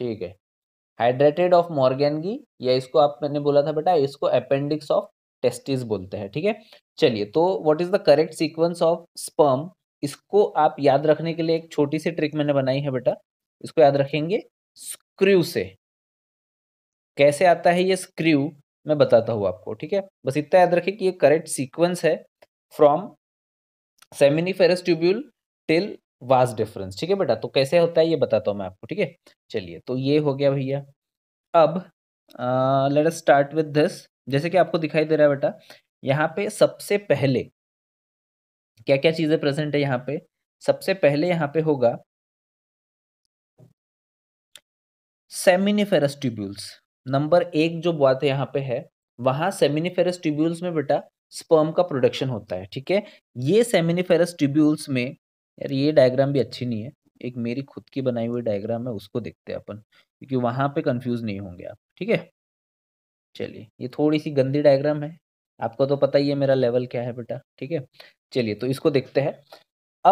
ठीक है hydrated of मॉर्गेनगी या इसको आप मैंने बोला था बेटा इसको अपेंडिक्स ऑफ टेस्टिस बोलते हैं ठीक है चलिए तो what is the correct sequence of sperm इसको आप याद रखने के लिए एक छोटी सी ट्रिक मैंने बनाई है बेटा इसको याद रखेंगे स्क्रू से कैसे आता है ये स्क्रू मैं बताता हूँ आपको ठीक है बस इतना याद रखें कि ये करेक्ट सीक्वेंस है from seminiferous tubule till vas deferens ठीक है बेटा तो कैसे होता है ये बताता हूँ मैं आपको ठीक है चलिए तो ये हो गया भैया अब let us start with this जैसे कि आपको दिखाई दे रहा है बेटा यहाँ पे सबसे पहले क्या क्या चीज़ें प्रेजेंट है यहाँ पे सबसे पहले यहाँ पे होगा सेमिनिफेरस ट्यूब्यूल्स नंबर एक जो बात है यहाँ पे है वहां सेमिनिफेरस ट्यूब्यूल्स में बेटा स्पर्म का प्रोडक्शन होता है ठीक है ये सेमिनिफेरस ट्यूब्यूल्स में यार ये डायग्राम भी अच्छी नहीं है एक मेरी खुद की बनाई हुई डायग्राम है उसको देखते हैं अपन क्योंकि वहाँ पे कंफ्यूज नहीं होंगे आप ठीक है चलिए ये थोड़ी सी गंदी डायग्राम है आपको तो पता ही है मेरा लेवल क्या है बेटा ठीक है चलिए तो इसको देखते हैं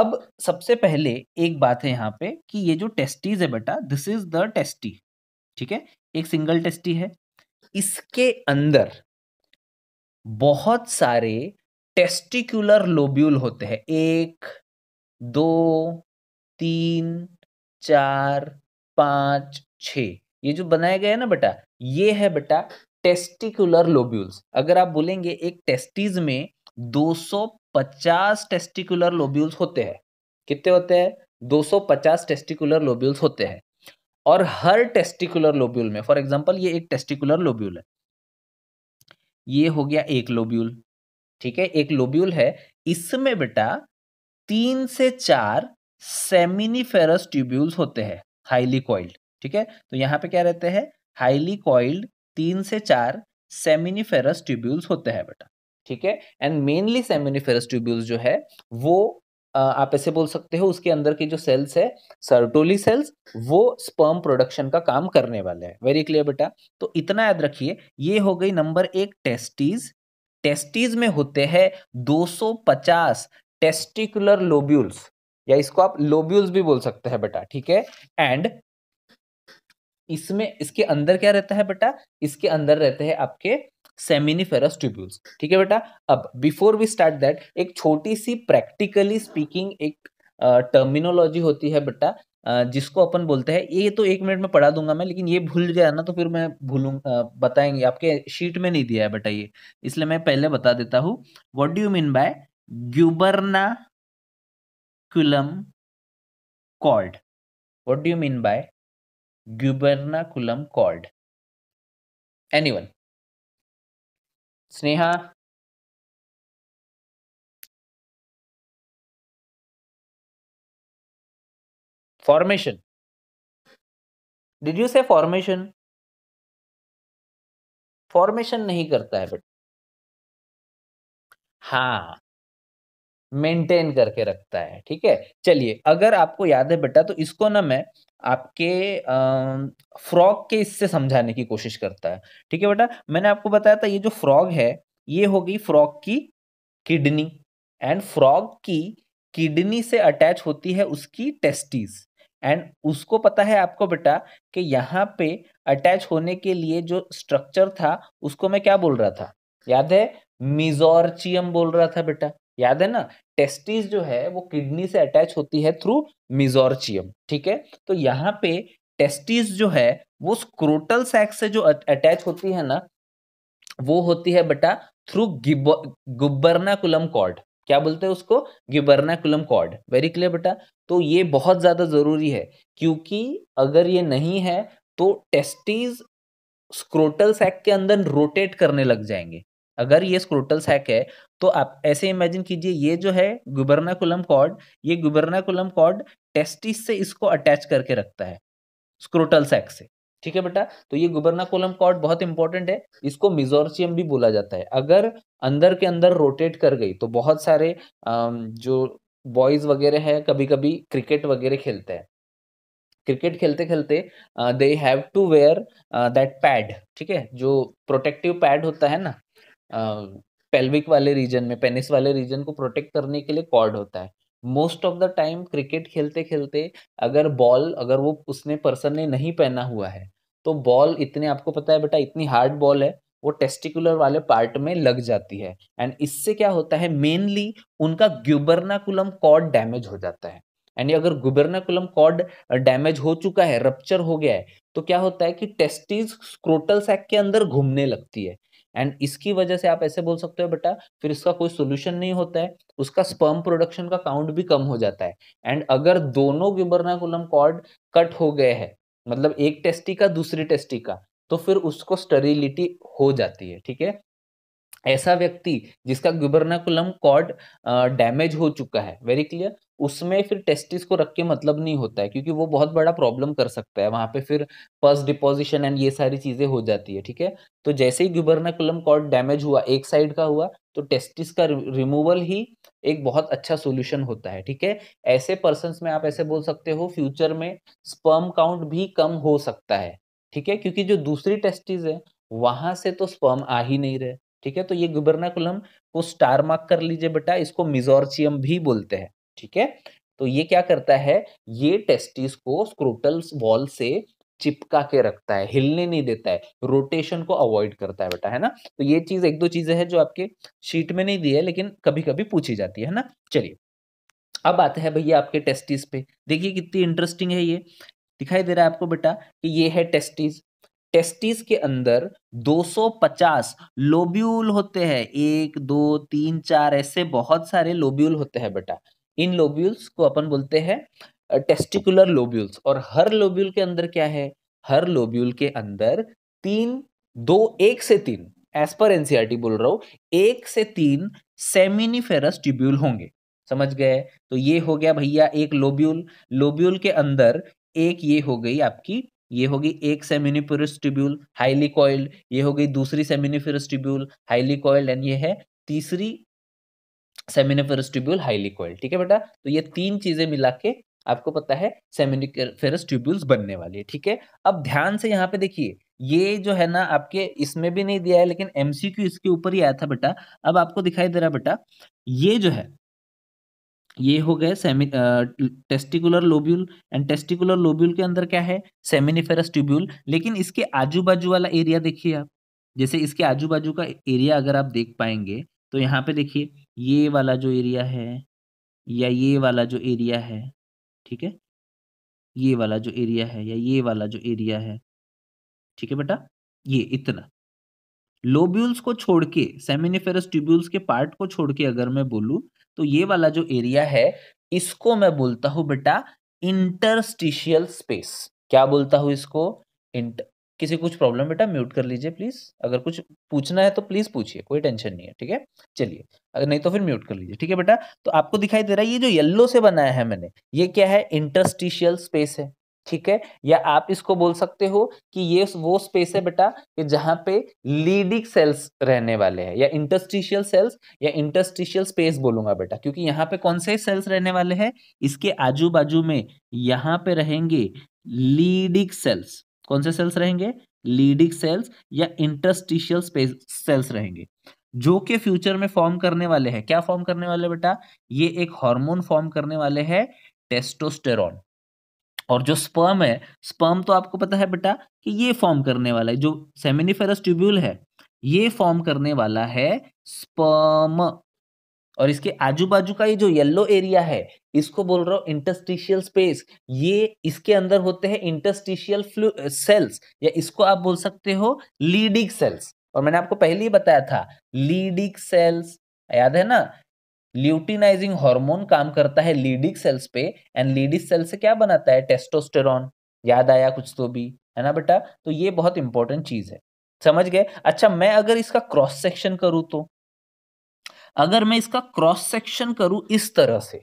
अब सबसे पहले एक बात है यहाँ पे कि ये जो टेस्टीज है बेटा दिस इज द टेस्टी ठीक है एक सिंगल टेस्टी है इसके अंदर बहुत सारे टेस्टिकुलर लोब्यूल होते हैं एक दो तीन चार पाँच छ ये जो बनाया गया है ना बेटा ये है बेटा टेस्टिकुलर लोब्यूल्स अगर आप बोलेंगे एक टेस्टिस में 250 टेस्टिकुलर लोब्यूल्स होते हैं कितने होते हैं 250 टेस्टिकुलर लोब्यूल्स होते हैं और हर टेस्टिकुलर लोब्यूल में फॉर एग्जाम्पल ये एक टेस्टिकुलर लोब्यूल है ये हो गया एक लोब्यूल ठीक है एक लोब्यूल है इसमें बेटा तीन से चार सेमिनिफेरस ट्यूब्यूल्स होते हैं हाईली कॉइल्ड ठीक है तो यहाँ पे क्या रहते हैं हाईली कॉइल्ड तीन से चार सेमिनिफेरस ट्यूब्यूल्स होते हैं बेटा ठीक है एंड मेनली सेमिनिफेरस ट्यूब्यूल्स जो है वो आप ऐसे बोल सकते हो उसके अंदर के जो सेल्स है सर्टोली सेल्स वो स्पर्म प्रोडक्शन का काम करने वाले हैं वेरी क्लियर बेटा तो इतना याद रखिए ये हो गई नंबर एक टेस्टीज टेस्टीज में होते हैं 250 टेस्टिकुलर लोब्यूल्स या इसको आप लोब्यूल्स भी बोल सकते हैं बेटा ठीक है एंड इसमें इसके अंदर क्या रहता है बेटा इसके अंदर रहते हैं आपके सेमिनिफेरस ट्यूब्यूल्स ठीक है बेटा अब बिफोर वी स्टार्ट दैट एक छोटी सी प्रैक्टिकली स्पीकिंग एक टर्मिनोलॉजी uh, होती है बेटा uh, जिसको अपन बोलते हैं ये तो एक मिनट में पढ़ा दूंगा मैं लेकिन ये भूल गया ना तो फिर मैं भूलूंगा बताएंगे आपके शीट में नहीं दिया है बेटा ये इसलिए मैं पहले बता देता हूँ what do you mean by gubernaculum called What do you mean by gubernaculum called Anyone? Sneha? Formation. Did you say formation? formation nahi karta hai but हाँ मेंटेन करके रखता है ठीक है चलिए अगर आपको याद है बेटा तो इसको ना मैं आपके फ्रॉग के इससे समझाने की कोशिश करता है ठीक है बेटा मैंने आपको बताया था ये जो फ्रॉग है ये हो गई फ्रॉग की किडनी एंड फ्रॉग की किडनी से अटैच होती है उसकी टेस्टीज एंड उसको पता है आपको बेटा कि यहाँ पे अटैच होने के लिए जो स्ट्रक्चर था उसको मैं क्या बोल रहा था याद है मिजोरचियम बोल रहा था बेटा याद है ना टेस्टिस जो है वो किडनी से अटैच होती है थ्रू मिजोरचियम ठीक है तो यहाँ पे टेस्टिस जो है वो स्क्रोटल सैक से जो अटैच होती है ना वो होती है बेटा थ्रू गुब्बरनाकुलम कॉर्ड क्या बोलते हैं उसको गिबरनाकुलम कॉर्ड वेरी क्लियर बेटा तो ये बहुत ज़्यादा ज़रूरी है क्योंकि अगर ये नहीं है तो टेस्टीज स्क्रोटल सैक के अंदर रोटेट करने लग जाएंगे अगर ये स्क्रोटल सैक है तो आप ऐसे इमेजिन कीजिए ये जो है गुबरनाकुलम कॉर्ड ये गुबरनाकुलम कॉर्ड टेस्टिस से इसको अटैच करके रखता है स्क्रोटल सैक से ठीक है बेटा तो ये गुबरनाकुलम कॉर्ड बहुत इंपॉर्टेंट है इसको मिजोर्शियम भी बोला जाता है अगर अंदर के अंदर रोटेट कर गई तो बहुत सारे जो बॉयज वगैरह है कभी कभी क्रिकेट वगैरह खेलते हैं क्रिकेट खेलते खेलते they have to wear that pad ठीक है जो प्रोटेक्टिव पैड होता है ना पेल्विक वाले रीजन में पेनिस वाले रीजन को प्रोटेक्ट करने के लिए कॉर्ड होता है most of the time cricket खेलते खेलते अगर बॉल अगर वो उसने पर्सन ने नहीं पहना हुआ है तो बॉल इतने आपको पता है बेटा इतनी हार्ड बॉल है वो टेस्टिकुलर वाले पार्ट में लग जाती है एंड इससे क्या होता है मेनली उनका ग्यूबरनाकुलम कॉर्ड डैमेज हो जाता है एंड अगर गुबरनाकुलम कॉर्ड डैमेज हो चुका है रप्चर हो गया है तो क्या होता है कि टेस्टिस स्क्रोटल सैक के अंदर घूमने लगती है एंड इसकी वजह से आप ऐसे बोल सकते हो बेटा फिर इसका कोई सोल्यूशन नहीं होता है उसका स्पर्म प्रोडक्शन का काउंट भी कम हो जाता है एंड अगर दोनों गिबरनाकुलम कॉर्ड कट हो गए हैं मतलब एक टेस्टी का दूसरी टेस्टी का तो फिर उसको स्टरिलिटी हो जाती है ठीक है ऐसा व्यक्ति जिसका गुबरनाकुलम कॉर्ड डैमेज हो चुका है वेरी क्लियर उसमें फिर टेस्टिस को रख के मतलब नहीं होता है क्योंकि वो बहुत बड़ा प्रॉब्लम कर सकता है वहाँ पे फिर पस डिपोजिशन एंड ये सारी चीज़ें हो जाती है ठीक है तो जैसे ही ग्यूबरनाकुलम कॉर्ड डैमेज हुआ एक साइड का हुआ तो टेस्टिस का रिमूवल ही एक बहुत अच्छा सोल्यूशन होता है ठीक है ऐसे पर्सन में आप ऐसे बोल सकते हो फ्यूचर में स्पर्म काउंट भी कम हो सकता है ठीक है क्योंकि जो दूसरी टेस्टिस है वहां से तो स्पर्म आ ही नहीं रहे ठीक है तो ये गुबरनाकुलम को स्टार मार्क कर लीजिए बेटा इसको मिजोरचियम भी बोलते हैं ठीक है तो ये क्या करता है ये टेस्टिस को स्क्रोटल वॉल से चिपका के रखता है हिलने नहीं देता है रोटेशन को अवॉइड करता है बेटा है ना तो ये चीज एक दो चीजें हैं जो आपके शीट में नहीं दी है लेकिन कभी कभी पूछी जाती है ना चलिए अब आते हैं भैया आपके टेस्टिस पे देखिए कितनी इंटरेस्टिंग है ये दिखाई दे रहा है आपको बेटा कि ये है टेस्टिस टेस्टिस के अंदर 250 लोब्यूल होते हैं एक दो तीन चार ऐसे बहुत सारे लोब्यूल होते हैं बेटा इन लोब्यूल्स को अपन बोलते हैं टेस्टिकुलर लोब्यूल्स और हर लोब्यूल के अंदर क्या है हर लोब्यूल के अंदर तीन दो एक से तीन एज पर एनसीआरटी बोल रहा हूँ एक से तीन सेमिनिफेरस ट्यूब्यूल होंगे समझ गए तो ये हो गया भैया एक लोब्यूल लोब्यूल के अंदर एक ये हो गई आपकी ये होगी एक सेमिनिफेरस ट्यूब्यूल हाईली कॉइल्ड ये हो गई दूसरी seminiferous tubule highly coiled and ये है तीसरी सेमिनिफेरस ट्यूब्यूल हाईली कॉयल ठीक है बेटा तो ये तीन चीजें मिला के आपको पता है सेमिनिफेरस ट्यूब्यूल्स बनने वाली है ठीक है अब ध्यान से यहाँ पे देखिए ये जो है ना आपके इसमें भी नहीं दिया है लेकिन एमसीक्यू इसके ऊपर ही आया था बेटा अब आपको दिखाई दे रहा बेटा ये जो है ये हो गए semi testicular lobule and testicular lobule के अंदर क्या है सेमिनिफेरस ट्यूब्यूल लेकिन इसके आजू बाजू वाला एरिया देखिए आप जैसे इसके आजू बाजू का एरिया अगर आप देख पाएंगे तो यहाँ पे देखिए ये वाला जो एरिया है या ये वाला जो एरिया है ठीक है ये वाला जो एरिया है या ये वाला जो एरिया है ठीक है बेटा ये इतना लोब्यूल्स को छोड़ के सेमिनिफेरस ट्यूब्यूल्स के पार्ट को छोड़ के अगर मैं बोलूँ तो ये वाला जो एरिया है इसको मैं बोलता हूँ बेटा इंटरस्टिशियल स्पेस क्या बोलता हूँ इसको इंटर किसी कुछ प्रॉब्लम बेटा म्यूट कर लीजिए प्लीज अगर कुछ पूछना है तो प्लीज पूछिए कोई टेंशन नहीं है ठीक है चलिए अगर नहीं तो फिर म्यूट कर लीजिए ठीक है बेटा तो आपको दिखाई दे रहा है ये जो येल्लो से बनाया है मैंने ये क्या है इंटरस्टिशियल स्पेस है ठीक है या आप इसको बोल सकते हो कि ये वो स्पेस है बेटा कि जहां पे लीडिंग सेल्स रहने वाले हैं या इंटरस्टिशियल सेल्स या इंटरस्टिशियल स्पेस बोलूंगा बेटा क्योंकि यहाँ पे कौन से सेल्स रहने वाले हैं इसके आजू बाजू में यहाँ पे रहेंगे लीडिंग सेल्स कौन से सेल्स रहेंगे लीडिंग सेल्स या इंटरस्टिशियल सेल्स रहेंगे जो कि फ्यूचर में फॉर्म करने वाले हैं क्या फॉर्म करने वाले बेटा ये एक हार्मोन फॉर्म करने वाले हैं टेस्टोस्टेरॉन और जो स्पर्म है स्पर्म तो आपको पता है बेटा कि ये फॉर्म करने वाला है जो सेमिनिफेरस ट्यूब्यूल है ये फॉर्म करने वाला है स्पर्म और इसके आजू बाजू का ये जो येलो एरिया है इसको बोल रहा हूँ इंटस्टिशियल स्पेस ये इसके अंदर होते हैं फ्लू सेल्स या इसको आप बोल सकते हो लीडिक सेल्स और मैंने आपको पहले ही बताया था लीडिक सेल्स याद है ना ल्यूटिनाइजिंग हार्मोन काम करता है लीडिक सेल्स पे एंड लीडिक सेल से क्या बनाता है टेस्टोस्टेरॉन याद आया कुछ तो भी है ना बेटा तो ये बहुत इंपॉर्टेंट चीज है समझ गए अच्छा मैं अगर इसका क्रॉस सेक्शन करूँ तो अगर मैं इसका क्रॉस सेक्शन करूं इस तरह से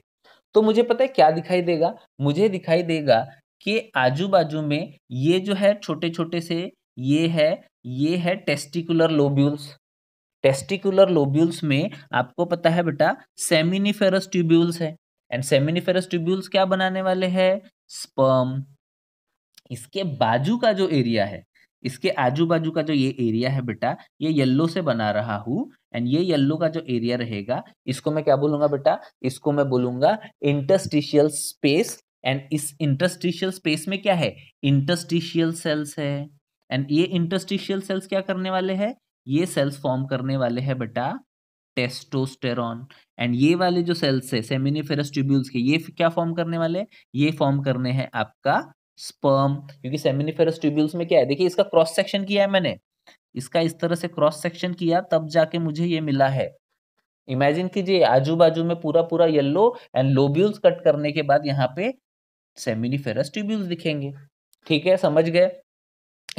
तो मुझे पता है क्या दिखाई देगा मुझे दिखाई देगा कि आजू बाजू में ये जो है छोटे छोटे से ये है ये है टेस्टिकुलर लोब्यूल्स टेस्टिकुलर लोब्यूल्स में आपको पता है बेटा सेमिनिफेरस ट्यूब्यूल्स है एंड सेमिनिफेरस ट्यूब्यूल्स क्या बनाने वाले हैं स्पर्म इसके बाजू का जो एरिया है इसके आजू बाजू का जो ये एरिया है बेटा ये येल्लो से बना रहा हूँ एंड ये येल्लो का जो एरिया रहेगा इसको मैं क्या बोलूंगा बेटा इसको मैं बोलूंगा इंटरस्टिशियल स्पेस एंड इस इंटरस्टिशियल स्पेस में क्या है इंटरस्टिशियल सेल्स है एंड ये इंटरस्टिशियल सेल्स क्या करने वाले हैं ये सेल्स फॉर्म करने वाले हैं बेटा टेस्टोस्टेरॉन एंड ये वाले जो सेल्स है सेमिनिफेरस ट्यूब्यूल्स के ये क्या फॉर्म करने वाले ये फॉर्म करने हैं आपका स्पर्म क्योंकि सेमिनिफेरस ट्यूब्यूल्स में क्या है देखिए इसका क्रॉस सेक्शन किया है मैंने इसका इस तरह से क्रॉस सेक्शन किया तब जाके मुझे ये मिला है इमेजिन कीजिए आजू बाजू में पूरा पूरा येल्लो एंड लोब्यूल्स कट करने के बाद यहाँ पे सेमिनिफेरस ट्यूब्यूल्स दिखेंगे ठीक है समझ गए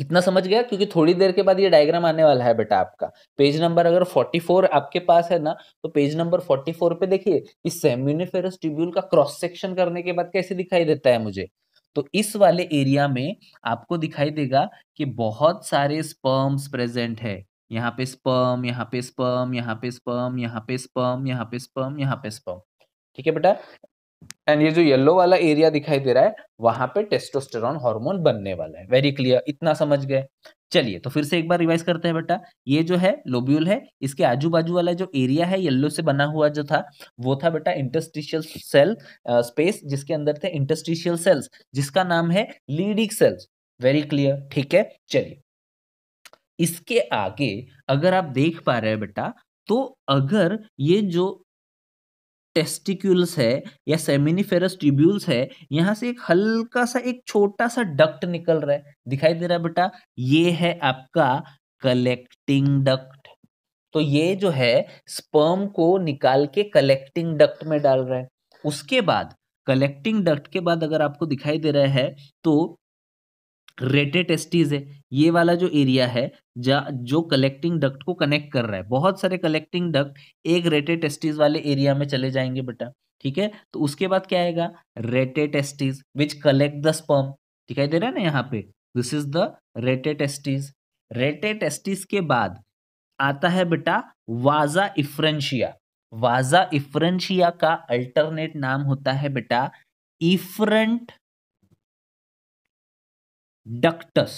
इतना समझ गया क्योंकि थोड़ी देर के बाद ये डायग्राम आने वाला है बेटा आपका पेज नंबर अगर 44 आपके पास है ना तो पेज नंबर 44 पे देखिए इस सेमिनिफेरस ट्यूब्यूल का क्रॉस सेक्शन करने के बाद कैसे दिखाई देता है मुझे तो इस वाले एरिया में आपको दिखाई देगा कि बहुत सारे स्पर्म्स प्रेजेंट है यहाँ पे स्पर्म यहाँ पे स्पर्म यहाँ पे स्पर्म यहाँ पे स्पर्म यहाँ पे स्पर्म यहाँ पे स्पर्म ठीक है बेटा एंड ये जो येलो वाला एरिया दिखाई दे रहा है वहां पे टेस्टोस्टेरॉन हार्मोन बनने वाला है वेरी क्लियर इतना समझ गए चलिए तो फिर से एक बार रिवाइज करते हैं बेटा ये जो है लोब्यूल है इसके आजू बाजू वाला जो एरिया है येलो से बना हुआ जो था वो था बेटा इंटरस्टिशियल सेल स्पेस जिसके अंदर थे इंटरस्टिशियल सेल्स जिसका नाम है लीडिक सेल्स वेरी क्लियर ठीक है चलिए इसके आगे अगर आप देख पा रहे हैं बेटा तो अगर ये जो टेस्टिक्यूल्स है या सेमिनिफेरस ट्यूब्यूल्स है यहाँ से एक हल्का सा एक छोटा सा डक्ट निकल रहा है दिखाई दे रहा है बेटा ये है आपका कलेक्टिंग डक्ट तो ये जो है स्पर्म को निकाल के कलेक्टिंग डक्ट में डाल रहा है उसके बाद कलेक्टिंग डक्ट के बाद अगर आपको दिखाई दे रहा है तो रेटे टेस्टिस है ये वाला जो एरिया है जा, जो कलेक्टिंग डक्ट को कनेक्ट कर रहा है बहुत सारे कलेक्टिंग डक्ट एक रेटे टेस्टिस वाले एरिया में चले जाएंगे बेटा ठीक है तो उसके बाद क्या आएगा rete testis which collect the sperm दिखाई दे रहा है ना यहाँ पे this is the rete testis rete testis के बाद आता है बेटा वाजा इफ्रेंशिया वाजा इफ्रेंशिया का अल्टरनेट नाम होता है बेटा इफ्रंट डक्टस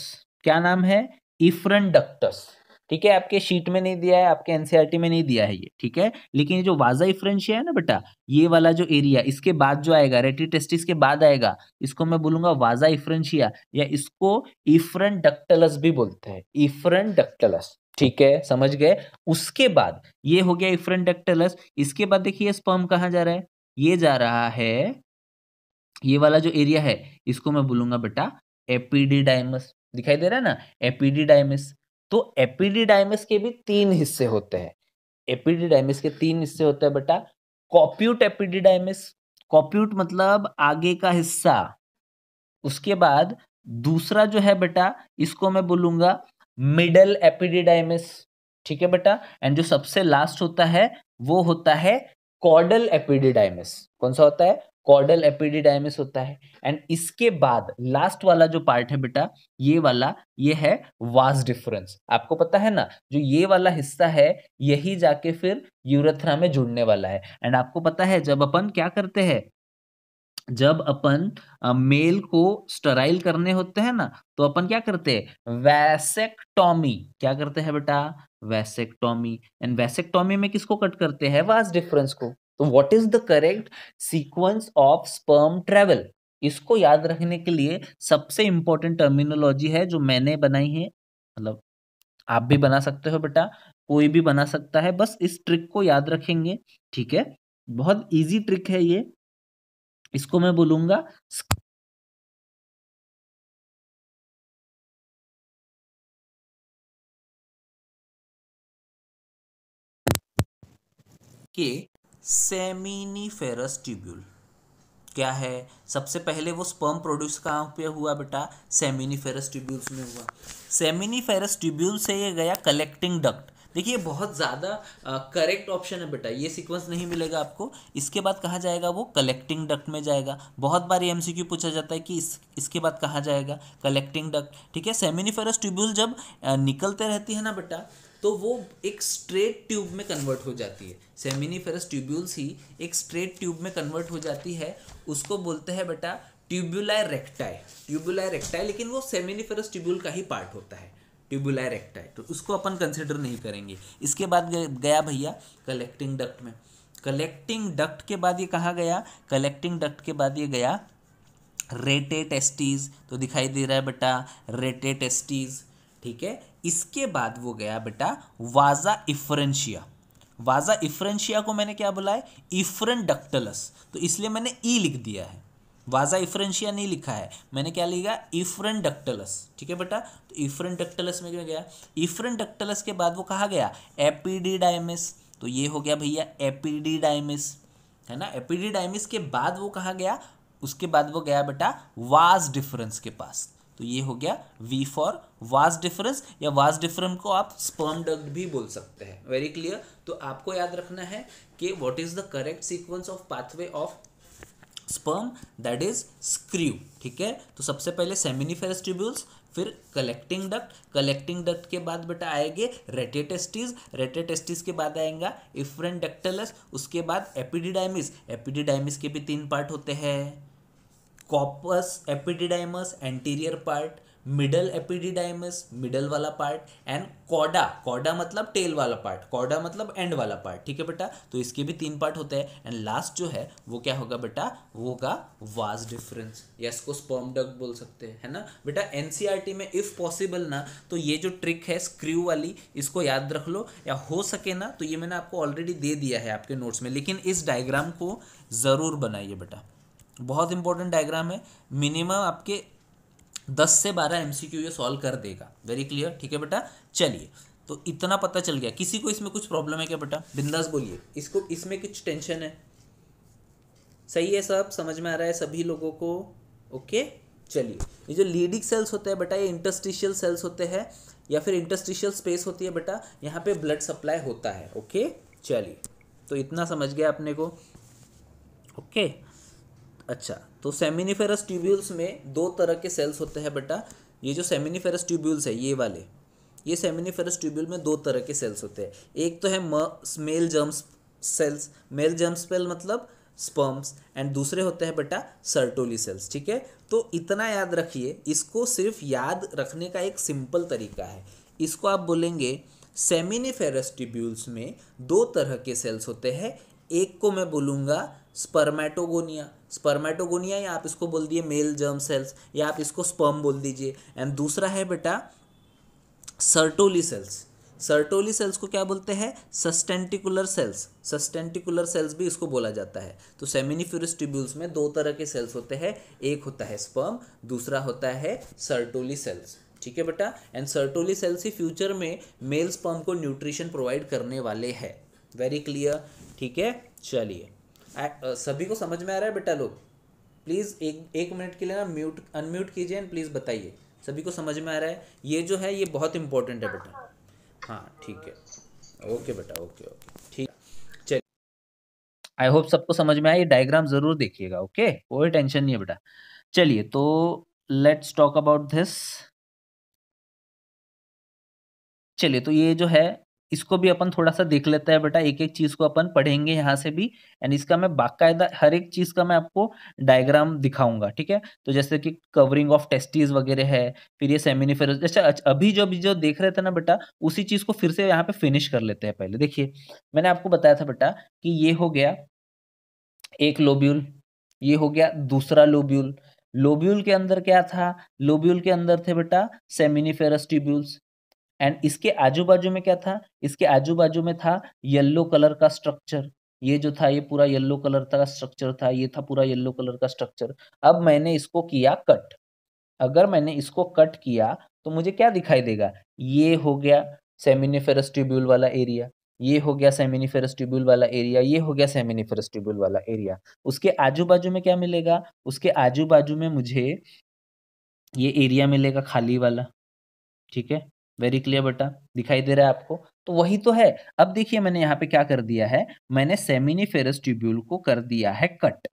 क्या नाम है इफ्रन डक्टस ठीक है आपके शीट में नहीं दिया है आपके एनसीईआरटी e में नहीं दिया है ये ठीक है लेकिन ये जो वाजा इफ्रेंशिया है ना बेटा ये वाला जो एरिया इसके बाद जो आएगा रेटी टेस्टिस के बाद आएगा इसको मैं बोलूंगा वाजा इफ्रेंशिया या इसको इफ्रन डक्टलस भी बोलते हैं इफ्रन डक्टलस ठीक है समझ गए उसके बाद ये हो गया इफ्रन डक्टलस इसके बाद देखिए स्पर्म कहाँ जा रहा है ये जा रहा है ये वाला जो एरिया है इसको मैं बोलूंगा बेटा एपीडीडाइमस दिखाई दे रहा है ना एपीडीडाइमस तो एपीडीडाइमस के भी तीन हिस्से होते हैं एपीडीडाइमस के तीन हिस्से होते हैं बेटा कॉप्यूट एपीडीडाइमस कॉप्यूट मतलब आगे का हिस्सा उसके बाद दूसरा जो है बेटा इसको मैं बोलूंगा मिडल एपीडीडाइमस ठीक है बेटा एंड जो सबसे लास्ट होता है वो होता है कॉडल एपीडीडाइमस कौन सा होता है कॉर्डल एपिडिडाइमिस होता है एंड इसके बाद लास्ट वाला जो पार्ट है बेटा ये वाला ये है वास डिफरेंस आपको पता है ना जो ये वाला हिस्सा है यही जाके फिर यूरेथ्रा में जुड़ने वाला है एंड आपको पता है जब अपन क्या करते हैं जब अपन मेल को स्टराइल करने होते हैं ना तो अपन क्या करते हैं वैसेक्टोमी क्या करते हैं बेटा वैसेक्टोमी एंड वैसेक्टोमी में किसको कट करते हैं वास डिफरेंस को तो what is the correct sequence of sperm travel इसको याद रखने के लिए सबसे इंपॉर्टेंट टर्मिनोलॉजी है जो मैंने बनाई है मतलब आप भी बना सकते हो बेटा कोई भी बना सकता है बस इस ट्रिक को याद रखेंगे ठीक है बहुत इजी ट्रिक है ये इसको मैं बोलूंगा कि सेमिनीफेरस ट्यूब्यूल क्या है सबसे पहले वो स्पर्म प्रोड्यूस कहाँ पे हुआ बेटा सेमिनीफेरस ट्यूब्यूल्स में हुआ सेमिनीफेरस ट्यूब्यूल से ये गया कलेक्टिंग डक्ट देखिए बहुत ज़्यादा करेक्ट ऑप्शन है बेटा ये सीक्वेंस नहीं मिलेगा आपको इसके बाद कहाँ जाएगा वो कलेक्टिंग डक्ट में जाएगा बहुत बार ये एमसीक्यू पूछा जाता है कि इस इसके बाद कहाँ जाएगा कलेक्टिंग डक्ट ठीक है सेमिनीफेरस ट्यूब्यूल जब निकलते रहती है ना बेटा तो वो एक स्ट्रेट ट्यूब में कन्वर्ट हो जाती है सेमिनीफेरस ट्यूब्यूल्स ही एक स्ट्रेट ट्यूब में कन्वर्ट हो जाती है उसको बोलते हैं बेटा ट्यूबुलाय रेक्टाई ट्यूबुलाय रेक्टाई लेकिन वो सेमिनीफेरस ट्यूब्यूल का ही पार्ट होता है ट्यूबुलाय रेक्टाई तो उसको अपन कंसिडर नहीं करेंगे इसके बाद गया भैया कलेक्टिंग डक्ट में कलेक्टिंग डक्ट के बाद ये कहा गया कलेक्टिंग डक्ट के बाद ये गया रेटे टेस्टीज तो दिखाई दे रहा है बेटा रेटे टेस्टीज ठीक है इसके बाद वो गया बेटा वाजा इफ्रेंशिया वाजा इफ्रेंशिया को मैंने क्या बोला है इफरन डक्टलस तो इसलिए मैंने ई लिख दिया है वाजा इफ्रेंशिया नहीं लिखा है मैंने क्या लिखा इफरन डक्टलस ठीक है बेटा तो इफरन डक्टलस में गया इफरन डक्टलस के बाद वो कहा गया एपीडीडाइमिस तो ये हो गया भैया एपीडीडाइमिस है ना एपीडीडाइमिस के बाद वो कहा गया उसके बाद वो गया बेटा वाज डिफरेंस के पास तो ये हो गया वी फॉर वास डिफरेंस या वास डिफरेंस को आप स्पर्म डग भी बोल सकते हैं वेरी क्लियर तो आपको याद रखना है कि what is the correct sequence of pathway of sperm that is screw ठीक है तो सबसे पहले सेमिनिफेरस ट्यूब्यूल्स फिर कलेक्टिंग डक्ट कलेक्टिंग डक्ट के बाद बेटा आएंगे रेटेटेस्टिस रेटेटेस्टिस के बाद आएगा इफ्रेंट डक्टलस उसके बाद एपिडिडाइमिस एपिडिडाइमिस के भी तीन पार्ट होते हैं corpus epididymis anterior part middle epididymis middle वाला पार्ट एंड कॉडा कॉडा मतलब टेल वाला पार्ट कॉडा मतलब एंड वाला पार्ट ठीक है बेटा तो इसके भी तीन पार्ट होते हैं एंड लास्ट जो है वो क्या होगा बेटा वो होगा वाज डिफरेंस या इसको स्पर्म डग बोल सकते हैं है ना बेटा एनसीईआरटी e में इफ़ पॉसिबल ना तो ये जो ट्रिक है स्क्रू वाली इसको याद रख लो या हो सके ना तो ये मैंने आपको ऑलरेडी दे दिया है आपके नोट्स में लेकिन इस डायग्राम को ज़रूर बनाइए बेटा बहुत इंपॉर्टेंट डायग्राम है मिनिमम आपके दस से बारह एम ये सॉल्व कर देगा वेरी क्लियर ठीक है बेटा चलिए तो इतना पता चल गया किसी को इसमें कुछ प्रॉब्लम है क्या बेटा बिंदास बोलिए इसको इसमें कुछ टेंशन है सही है सब समझ में आ रहा है सभी लोगों को ओके चलिए ये जो लीडिंग सेल्स होते हैं बेटा ये इंटरस्टिशियल सेल्स होते हैं या फिर इंटरस्टिशियल स्पेस होती है बेटा यहाँ पे ब्लड सप्लाई होता है ओके चलिए तो इतना समझ गया अपने को ओके अच्छा तो सेमिनिफेरस ट्यूब्यूल्स में दो तरह के सेल्स होते हैं बेटा ये जो सेमिनिफेरस ट्यूब्यूल्स है ये वाले ये सेमिनिफेरस ट्यूब्यूल में दो तरह के सेल्स होते हैं एक तो है male germs cells male germs cell मतलब स्पर्म्स एंड दूसरे होते हैं बेटा सर्टोली सेल्स ठीक है तो इतना याद रखिए इसको सिर्फ याद रखने का एक सिंपल तरीका है इसको आप बोलेंगे सेमिनिफेरस ट्यूब्यूल्स में दो तरह के सेल्स होते हैं एक को मैं बोलूँगा स्पर्मेटोगोनिया स्पर्मेटोगोनिया या आप इसको बोल दिए मेल जर्म सेल्स या आप इसको स्पर्म बोल दीजिए एंड दूसरा है बेटा सर्टोली सेल्स सर्टोली सेल्स को क्या बोलते हैं सस्टेंटिकुलर सेल्स सस्टेंटिकुलर सेल्स भी इसको बोला जाता है तो सेमिनिफ्यूरस ट्यूब्यूल्स में दो तरह के सेल्स होते हैं एक होता है स्पर्म दूसरा होता है सर्टोली सेल्स ठीक है बेटा एंड सर्टोली सेल्स ही फ्यूचर में मेल स्पर्म को न्यूट्रिशन प्रोवाइड करने वाले हैं वेरी क्लियर ठीक है चलिए Uh, सभी को समझ में आ रहा है बेटा लोग प्लीज़ एक एक मिनट के लिए ना म्यूट अनम्यूट कीजिए एंड प्लीज़ बताइए सभी को समझ में आ रहा है ये जो है ये बहुत इंपॉर्टेंट है बेटा हाँ ठीक है ओके बेटा ओके ओके ठीक चलिए आई होप सबको समझ में आया ये डायग्राम ज़रूर देखिएगा ओके कोई टेंशन नहीं है बेटा चलिए तो लेट्स टॉक अबाउट दिस चलिए तो ये जो है इसको भी अपन थोड़ा सा देख लेता है बेटा एक एक चीज को अपन पढ़ेंगे यहाँ से भी एंड इसका मैं बाकायदा हर एक चीज का मैं आपको डायग्राम दिखाऊंगा ठीक है तो जैसे कि कवरिंग ऑफ टेस्टीज वगैरह है फिर ये सेमिनिफेरस जैसे अभी जो अभी जो देख रहे थे ना बेटा उसी चीज को फिर से यहाँ पे फिनिश कर लेते हैं पहले देखिए मैंने आपको बताया था बेटा कि ये हो गया एक लोब्यूल ये हो गया दूसरा लोब्यूल लोब्यूल के अंदर क्या था लोब्यूल के अंदर थे बेटा सेमिनिफेरस ट्यूब्यूल्स एंड इसके आजू बाजू में क्या था इसके आजू बाजू में था येल्लो कलर का स्ट्रक्चर ये जो था ये पूरा येल्लो कलर का स्ट्रक्चर था ये था पूरा येल्लो कलर का स्ट्रक्चर अब मैंने इसको किया कट अगर मैंने इसको कट किया तो मुझे क्या दिखाई देगा ये हो गया सेमिनिफेरस ट्यूब्यूल वाला एरिया ये हो गया सेमिनिफेरस ट्यूब्यूल वाला एरिया ये हो गया सेमिनिफेरस ट्यूब्यूल वाला एरिया उसके आजू बाजू में क्या मिलेगा उसके आजू बाजू में मुझे ये एरिया मिलेगा खाली वाला ठीक है वेरी क्लियर बेटा दिखाई दे रहा है आपको तो वही तो है अब देखिए मैंने यहाँ पे क्या कर दिया है मैंने सेमिनिफेरस ट्यूब्यूल को कर दिया है कट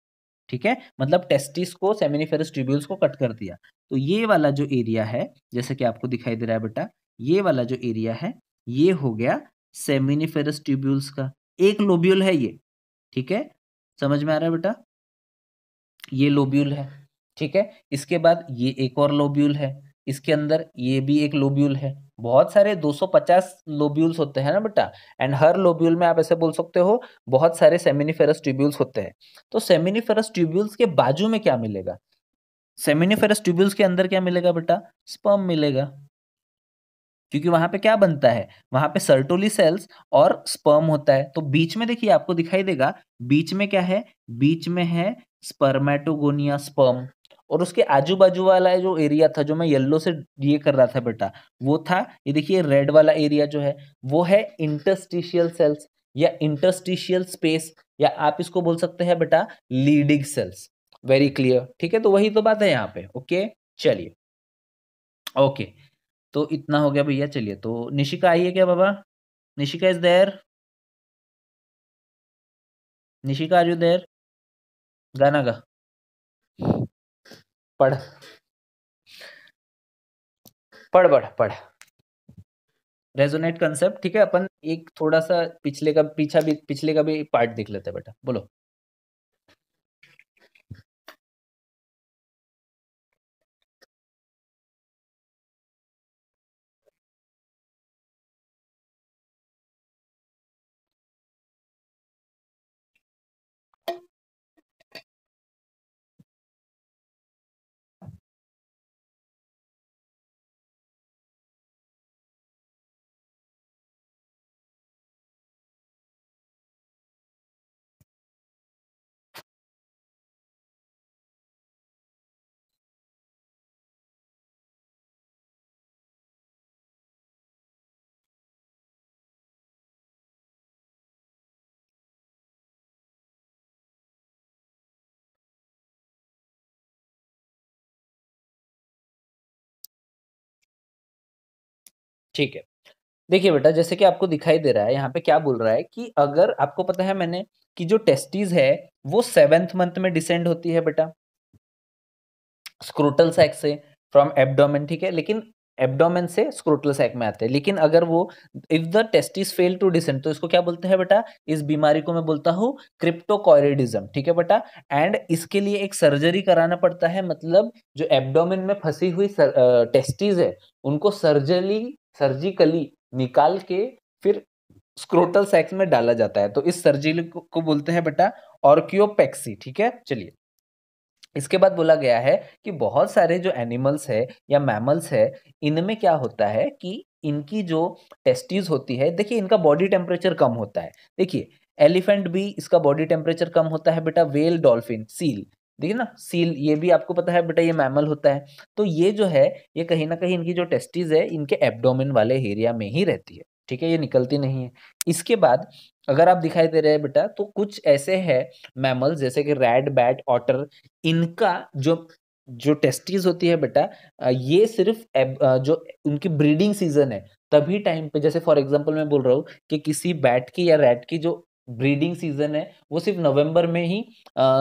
ठीक है मतलब टेस्टिस को सेमिनिफेरस ट्यूब्यूल्स को कट कर दिया तो ये वाला जो एरिया है जैसे कि आपको दिखाई दे रहा है बेटा ये वाला जो एरिया है ये हो गया सेमिनिफेरस ट्यूब्यूल्स का एक लोब्यूल है ये ठीक है समझ में आ रहा है बेटा ये लोब्यूल है ठीक है इसके बाद ये एक और लोब्यूल है इसके अंदर ये भी एक लोब्यूल है बहुत सारे 250 लोब्यूल्स होते हैं ना बेटा एंड हर लोब्यूल में आप ऐसे बोल सकते हो बहुत सारे सेमिनिफेरस ट्यूब्यूल्स होते हैं तो सेमिनिफेरस ट्यूब्यूल्स के बाजू में क्या मिलेगा सेमिनिफेरस ट्यूब्यूल्स के अंदर क्या मिलेगा बेटा स्पर्म मिलेगा क्योंकि वहां पे क्या बनता है वहां पे सर्टोली सेल्स और स्पर्म होता है तो बीच में देखिए आपको दिखाई देगा बीच में क्या है बीच में है स्पर्मेटोगोनिया स्पर्म और उसके आजू बाजू वाला जो एरिया था जो मैं येल्लो से ये कर रहा था बेटा वो था ये देखिए रेड वाला एरिया जो है वो है इंटरस्टिशियल सेल्स या इंटरस्टिशियल स्पेस या आप इसको बोल सकते हैं बेटा लीडिंग सेल्स वेरी क्लियर ठीक है तो वही तो बात है यहाँ पे ओके चलिए ओके तो इतना हो गया भैया चलिए तो निशिका आई है क्या बाबा Nishika is there Nishika are you there गाना गा पढ़ पढ़ पढ़ पढ़ रेजोनेट कंसेप्ट ठीक है अपन एक थोड़ा सा पिछले का पीछा भी पिछले का भी पार्ट देख लेते हैं बेटा बोलो ठीक है देखिए बेटा जैसे कि आपको दिखाई दे रहा है यहाँ पे क्या बोल रहा है कि अगर आपको पता है मैंने कि जो टेस्टीज है वो सेवेंथ मंथ में डिसेंड होती है बेटा स्क्रोटल सैक से फ्रॉम एब्डोमेन ठीक है लेकिन एब्डोमेन से स्क्रोटल सैक में आते हैं लेकिन अगर वो if the testis fail to descend तो इसको क्या बोलते हैं बेटा इस बीमारी को मैं बोलता हूँ क्रिप्टोकॉयरिडिज्म ठीक है बेटा एंड इसके लिए एक सर्जरी कराना पड़ता है मतलब जो एब्डोमेन में फंसी हुई सर, टेस्टीज है उनको सर्जरी सर्जिकली निकाल के फिर स्क्रोटल सेक्स में डाला जाता है तो इस सर्जरी को, को बोलते हैं बेटा ऑर्क्योपेक्सी ठीक है चलिए इसके बाद बोला गया है कि बहुत सारे जो एनिमल्स है या मैमल्स है इनमें क्या होता है कि इनकी जो टेस्टीज होती है देखिए इनका बॉडी टेम्परेचर कम होता है देखिए एलिफेंट भी इसका बॉडी टेम्परेचर कम होता है बेटा वेल डॉल्फिन सील देखिए ना सील ये भी आपको पता है बेटा ये मैमल होता है तो ये जो है ये कहीं ना कहीं इनकी जो टेस्टिस है इनके एब्डोमेन वाले एरिया में ही रहती है ठीक है ये निकलती नहीं है इसके बाद अगर आप दिखाई दे रहे हैं बेटा तो कुछ ऐसे है मैमल्स जैसे कि रेड बैट ऑटर इनका जो जो टेस्टिस होती है बेटा ये सिर्फ एब, जो उनकी ब्रीडिंग सीजन है तभी टाइम पे जैसे फॉर एग्जांपल मैं बोल रहा हूँ कि किसी बैट की या रैट की जो ब्रीडिंग सीजन है वो सिर्फ नवंबर में ही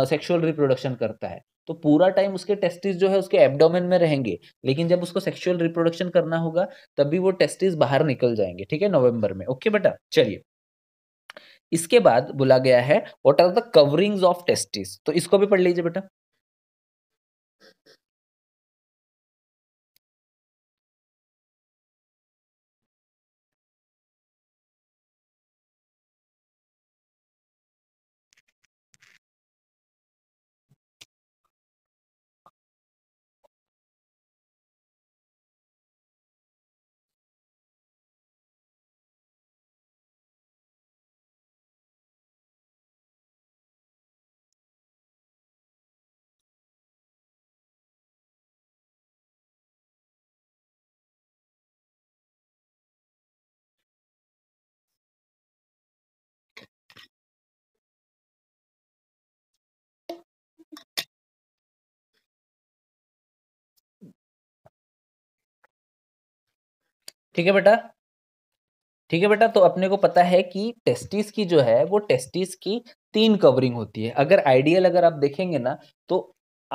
सेक्सुअल रिप्रोडक्शन करता है तो पूरा टाइम उसके टेस्टिस जो है उसके एब्डोमेन में रहेंगे लेकिन जब उसको सेक्सुअल रिप्रोडक्शन करना होगा तभी वो टेस्टिस बाहर निकल जाएंगे ठीक है नवंबर में ओके बेटा चलिए इसके बाद बोला गया है what are the coverings of testis तो इसको भी पढ़ लीजिए बेटा ठीक है बेटा ठीक है बेटा तो अपने को पता है कि टेस्टिस की जो है वो टेस्टिस की तीन कवरिंग होती है अगर आइडियल अगर आप देखेंगे ना तो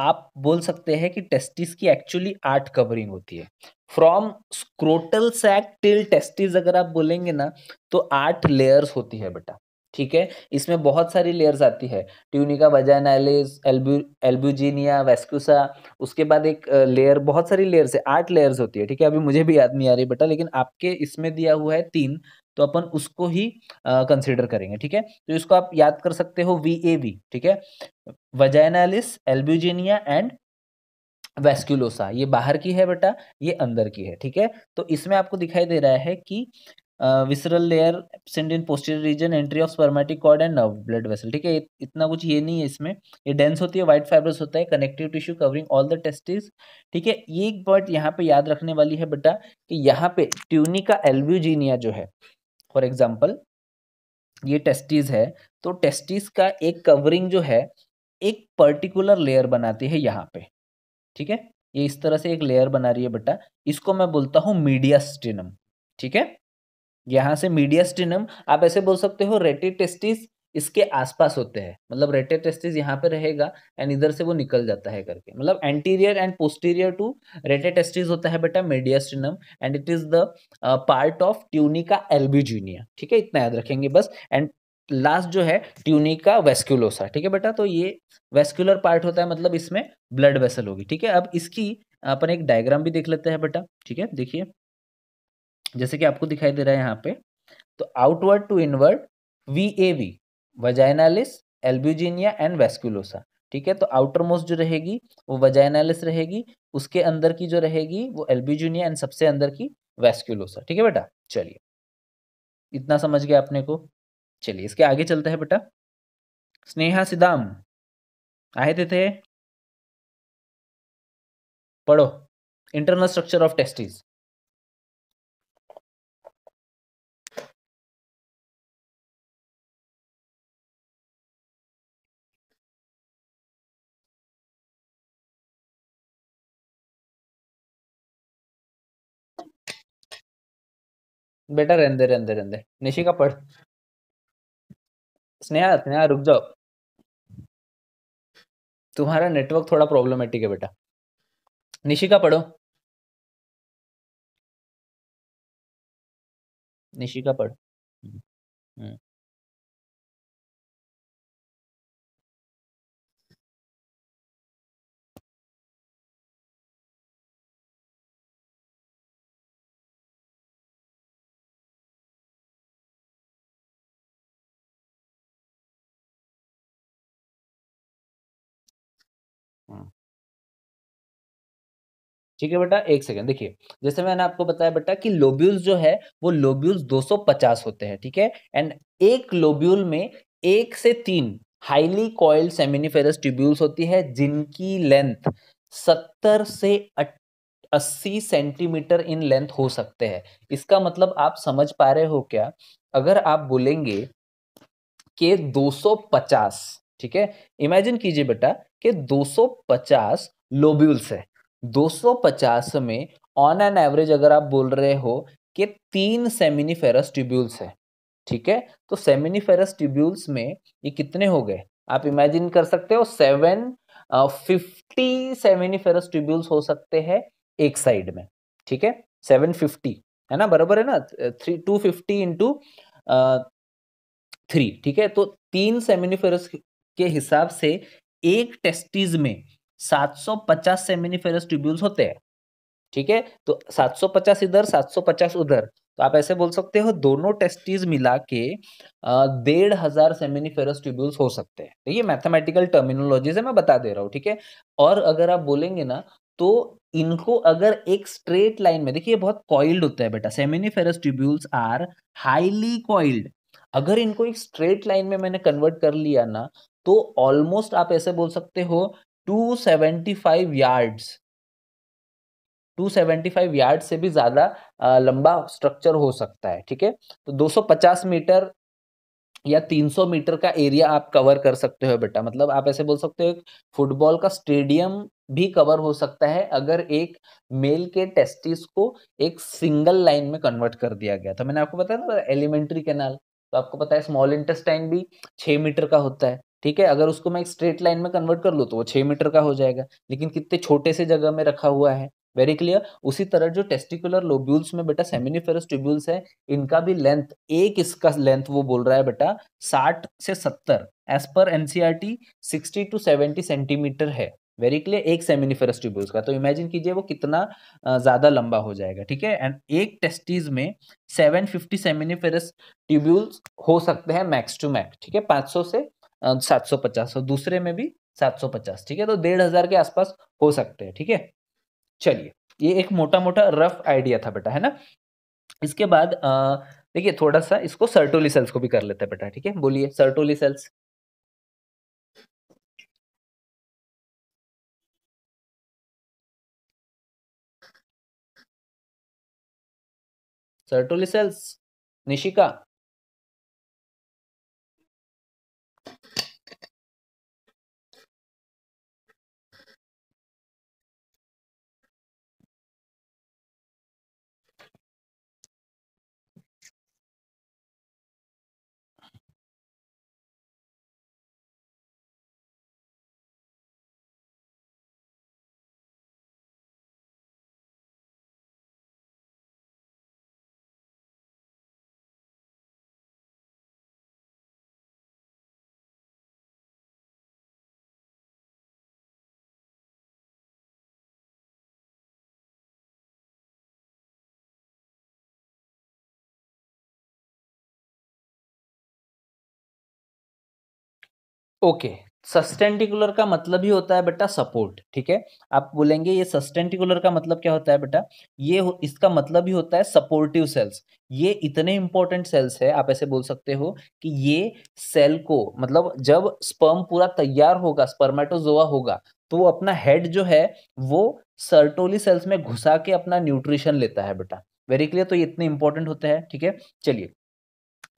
आप बोल सकते हैं कि टेस्टिस की एक्चुअली आठ कवरिंग होती है from scrotal sac till testis अगर आप बोलेंगे ना तो आठ लेयर्स होती है बेटा ठीक है इसमें बहुत सारी लेयर्स आती है ट्यूनिका बजानाइलिस एल्बू एल्बूजीनिया वेस्क्यूसा उसके बाद एक लेयर बहुत सारी लेयर्स है आठ लेयर्स होती है ठीक है अभी मुझे भी याद नहीं आ रही बेटा हाँ, लेकिन आपके इसमें दिया हुआ है तीन तो अपन उसको ही कंसिडर करेंगे ठीक है तो इसको आप याद कर सकते हो वी ए वी ठीक है वजाइनालिस एल्ब्यूजीनिया एंड वेस्क्यूलोसा ये बाहर की है बेटा ये अंदर की है ठीक है तो इसमें आपको दिखाई दे रहा है कि visceral layer absent in posterior region entry of spermatic cord and blood vessel ठीक है इतना कुछ ये नहीं है इसमें ये डेंस होती है वाइट फाइबर्स होता है connective tissue covering all the testis ठीक है ये एक पॉइंट यहाँ पे याद रखने वाली है बेटा कि यहाँ पे ट्यूनिका एल्ब्यूजीनिया जो है फॉर एग्जाम्पल ये टेस्टिस है तो टेस्टिस का एक कवरिंग जो है एक पर्टिकुलर लेयर बनाती है यहाँ पे ठीक है ये इस तरह से एक लेयर बना रही है बेटा इसको मैं बोलता हूँ मीडिया स्टेनम ठीक है यहाँ से मीडियास्टिनम आप ऐसे बोल सकते हो रेटेटेस्टिस इसके आसपास होते हैं मतलब रेटेटेस्टिस यहाँ पे रहेगा एंड इधर से वो निकल जाता है करके मतलब anterior and posterior to rete testis होता है बेटा mediastinum and it is the part of tunica albuginea ठीक है इतना याद रखेंगे बस एंड लास्ट जो है ट्यूनिका वेस्क्यूलोसा ठीक है बेटा तो ये वेस्क्यूलर पार्ट होता है मतलब इसमें ब्लड वेसल होगी ठीक है अब इसकी अपन एक डायग्राम भी देख लेते हैं बेटा ठीक है देखिए जैसे कि आपको दिखाई दे रहा है यहाँ पे तो outward to inward V A V vaginalis albuginea and vasculosa ठीक है तो आउटर मोस्ट जो रहेगी वो वजाइनालिस रहेगी उसके अंदर की जो रहेगी वो एल्ब्यूजीनिया एंड सबसे अंदर की वेस्कुलोसा ठीक है बेटा चलिए इतना समझ गया आपने को चलिए इसके आगे चलता है बेटा स्नेहा सिदाम आए थे थे पढ़ो इंटरनल स्ट्रक्चर ऑफ टेस्टिस बेटा रहने दे रहने दे रहने दे निशिका पढ़ स्नेहा स्नेहा रुक जाओ तुम्हारा नेटवर्क थोड़ा प्रॉब्लमेटिक है बेटा निशिका पढ़ो निशिका पढ़ हम्म। ठीक है बेटा एक सेकंड देखिए जैसे मैंने आपको बताया बेटा कि लोब्यूल्स जो है वो लोब्यूल्स 250 होते हैं ठीक है एंड एक लोब्यूल में एक से तीन हाईली कॉइल सेमिनिफेरस ट्यूब्यूल्स होती है जिनकी लेंथ सत्तर से अस्सी सेंटीमीटर इन लेंथ हो सकते हैं इसका मतलब आप समझ पा रहे हो क्या अगर आप बोलेंगे के दो ठीक है इमेजिन कीजिए बेटा कि पचास लोब्यूल्स है 250 में ऑन एन एवरेज अगर आप बोल रहे हो कि तीन सेमिनिफेरस ट्यूब्यूल्स है ठीक है तो सेमिनिफेरस ट्यूब्यूल्स में ये कितने हो गए आप इमेजिन कर सकते हो सेवन फिफ्टी सेमिनिफेरस ट्यूब्यूल्स हो सकते हैं एक साइड में ठीक है सेवन फिफ्टी है ना बराबर है ना three two fifty into three ठीक है तो तीन सेमिनिफेरस के हिसाब से एक टेस्टिस में 750 सेमिनिफेरस ट्यूब्यूल्स होते हैं ठीक है तो 750 इधर 750 उधर तो आप ऐसे बोल सकते हो दोनों टेस्टीज मिला के डेढ़ हजार सेमिनिफेरस ट्यूब्यूल्स हो सकते हैं तो ये मैथमेटिकल टर्मिनोलॉजी से मैं बता दे रहा हूँ ठीक है और अगर आप बोलेंगे ना तो इनको अगर एक स्ट्रेट लाइन में देखिए बहुत कॉइल्ड होता है बेटा seminiferous tubules are highly coiled अगर इनको एक स्ट्रेट लाइन में मैंने कन्वर्ट कर लिया ना तो ऑलमोस्ट आप ऐसे बोल सकते हो 275 यार्ड्स 275 यार्ड से भी ज्यादा लंबा स्ट्रक्चर हो सकता है ठीक है तो 250 मीटर या 300 मीटर का एरिया आप कवर कर सकते हो बेटा मतलब आप ऐसे बोल सकते हो फुटबॉल का स्टेडियम भी कवर हो सकता है अगर एक मेल के टेस्टिस को एक सिंगल लाइन में कन्वर्ट कर दिया गया तो मैंने आपको बताया ना एलिमेंट्री कैनाल तो आपको पता है स्मॉल इंटेस्टाइन भी छः मीटर का होता है ठीक है अगर उसको मैं एक स्ट्रेट लाइन में कन्वर्ट कर लूँ तो वो छः मीटर का हो जाएगा लेकिन कितने छोटे से जगह में रखा हुआ है वेरी क्लियर उसी तरह जो टेस्टिकुलर लोब्यूल्स में बेटा सेमिनिफेरस ट्यूब्यूल्स है इनका भी लेंथ एक इसका लेंथ वो बोल रहा है बेटा साठ से सत्तर as per the sixty to seventy centimetre है वेरी क्लियर एक सेमिनिफेरस ट्यूब्यूल्स का तो इमेजिन कीजिए वो कितना ज़्यादा लंबा हो जाएगा ठीक है एंड एक टेस्टीज में सेवन फिफ्टी सेमिनिफेरस ट्यूब्यूल्स हो सकते हैं मैक्स टू मैक्स ठीक है सौ से सात सौ पचास और दूसरे में भी सात सौ पचास ठीक है तो डेढ़ हजार के आसपास हो सकते हैं ठीक है चलिए ये एक मोटा मोटा रफ आइडिया था बेटा है ना इसके बाद देखिए थोड़ा सा इसको सर्टोली सेल्स को भी कर लेते हैं बेटा ठीक है बोलिए Sertoli cells Sertoli cells Nishika okay sustentacular का मतलब ही होता है बेटा सपोर्ट ठीक है आप बोलेंगे ये सस्टेंटिकुलर का मतलब क्या होता है बेटा ये इसका मतलब ही होता है सपोर्टिव सेल्स ये इतने इंपॉर्टेंट सेल्स है आप ऐसे बोल सकते हो कि ये सेल को मतलब जब स्पर्म पूरा तैयार होगा स्पर्मेटोजोआ होगा तो वो अपना हेड जो है वो सर्टोली सेल्स में घुसा के अपना न्यूट्रिशन लेता है बेटा वेरी क्लियर तो ये इतने इंपॉर्टेंट होते हैं ठीक है चलिए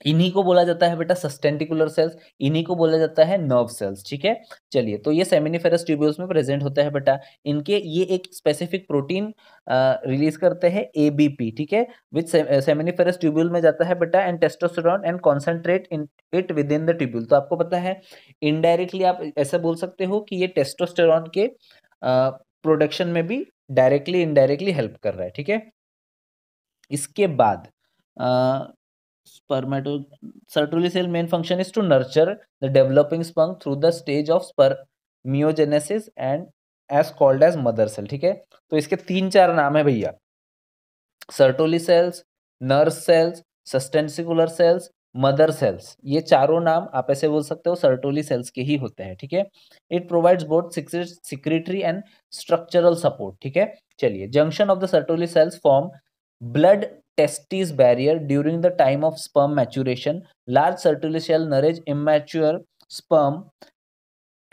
इन्हीं को बोला जाता है बेटा सस्टेंटिकुलर सेल्स इन्हीं को बोला जाता है नर्व सेल्स ठीक है चलिए तो ये सेमिनिफेरस ट्यूब्यूल्स में प्रेजेंट होता है बेटा इनके ये एक स्पेसिफिक प्रोटीन रिलीज करते हैं एबीपी ठीक है विच सेमिनिफेरस ट्यूब्यूल में जाता है बेटा and testosterone and concentrate in it with in the tubule तो आपको पता है इनडायरेक्टली आप ऐसा बोल सकते हो कि ये टेस्टोस्टेरॉन के प्रोडक्शन में भी डायरेक्टली इनडायरेक्टली हेल्प कर रहा है ठीक है इसके बाद Spermatocertulicel main function is to nurture the developing sperm through the stage of spermiogenesis and as called as mother cell ठीक है तो इसके तीन चार नाम है भैया Sertoli cells nurse cells sustentacular cells mother cells ये चारों नाम आप ऐसे बोल सकते हो सर्टोली सेल्स के ही होते हैं ठीक है it provides both secretory and structural support ठीक है चलिए junction of the Sertoli cells form blood testes barrier during the time of sperm maturation. Large sertile shell nourish immature sperm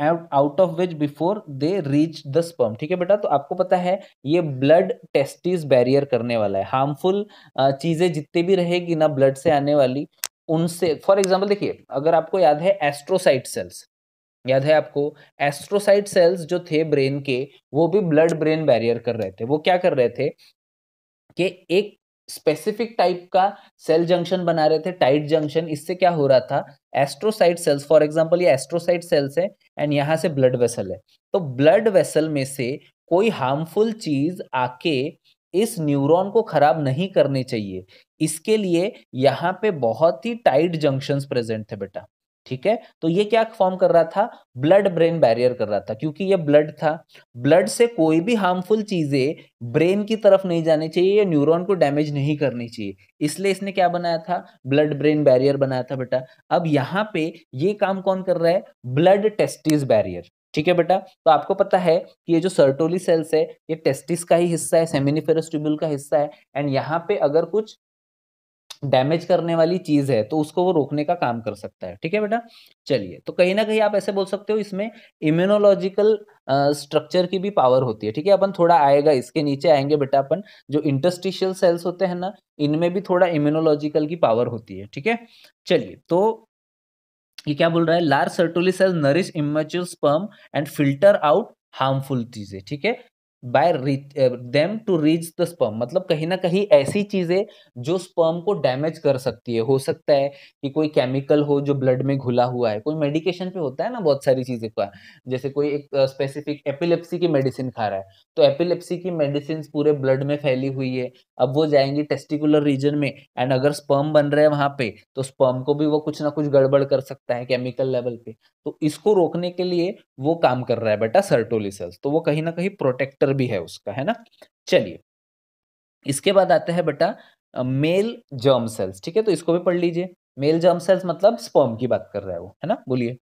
out of which before they reach the sperm ठीक है बेटा तो आपको पता है ये ब्लड टेस्टिस बैरियर करने वाला है हार्मफुल चीज़ें जितने भी रहेगी ना ब्लड से आने वाली उनसे फॉर एग्जाम्पल देखिए अगर आपको याद है एस्ट्रोसाइट सेल्स याद है आपको एस्ट्रोसाइट सेल्स जो थे ब्रेन के वो भी ब्लड ब्रेन बैरियर कर रहे थे वो क्या कर रहे थे कि एक स्पेसिफिक टाइप का सेल जंक्शन बना रहे थे टाइट जंक्शन इससे क्या हो रहा था एस्ट्रोसाइट सेल्स फॉर एग्जांपल ये एस्ट्रोसाइट सेल्स है एंड यहाँ से ब्लड वेसल है तो ब्लड वेसल में से कोई हार्मफुल चीज आके इस न्यूरॉन को खराब नहीं करनी चाहिए इसके लिए यहाँ पे बहुत ही टाइट जंक्शंस प्रेजेंट थे बेटा ठीक है तो ये क्या फॉर्म कर रहा था ब्लड ब्रेन बैरियर कर रहा था क्योंकि ये ब्लड था ब्लड से कोई भी हार्मफुल चीजें ब्रेन की तरफ नहीं जानी चाहिए या न्यूरॉन को डैमेज नहीं करनी चाहिए इसलिए इसने क्या बनाया था ब्लड ब्रेन बैरियर बनाया था बेटा अब यहाँ पे ये काम कौन कर रहा है ब्लड टेस्टिस बैरियर ठीक है बेटा तो आपको पता है कि ये जो सर्टोली सेल्स है ये टेस्टिस का ही हिस्सा है सेमिनिफेरस ट्यूबुल का हिस्सा है एंड यहाँ पे अगर कुछ डैमेज करने वाली चीज है तो उसको वो रोकने का काम कर सकता है ठीक है बेटा चलिए तो कहीं ना कहीं आप ऐसे बोल सकते हो इसमें इम्यूनोलॉजिकल स्ट्रक्चर की भी पावर होती है ठीक है अपन थोड़ा आएगा इसके नीचे आएंगे बेटा अपन जो इंटस्टिशियल सेल्स होते हैं ना इनमें भी थोड़ा इम्यूनोलॉजिकल की पावर होती है ठीक है चलिए तो ये क्या बोल रहा है large Sertoli cells nourish immature sperm and filter out harmful चीजें ठीक है by them to reach the sperm मतलब कहीं ना कहीं ऐसी चीजें जो स्पर्म को डैमेज कर सकती है हो सकता है कि कोई केमिकल हो जो ब्लड में घुला हुआ है कोई मेडिकेशन पे होता है ना बहुत सारी चीजें का जैसे कोई एक स्पेसिफिक uh, एपिलेप्सी की मेडिसिन खा रहा है तो एपिलेप्सी की मेडिसिन पूरे ब्लड में फैली हुई है अब वो जाएंगी टेस्टिकुलर रीजन में एंड अगर स्पर्म बन रहे हैं वहां पे तो स्पर्म को भी वो कुछ ना कुछ गड़बड़ कर सकता है केमिकल लेवल पे तो इसको रोकने के लिए वो काम कर रहा है बेटा सर्टोलिसल्स तो वो कहीं ना कहीं प्रोटेक्टर उत्तर भी है उसका है ना चलिए इसके बाद आता है बेटा मेल जर्म सेल्स ठीक है तो इसको भी पढ़ लीजिए मेल जर्म सेल्स मतलब स्पर्म की बात कर रहा है वो है ना बोलिए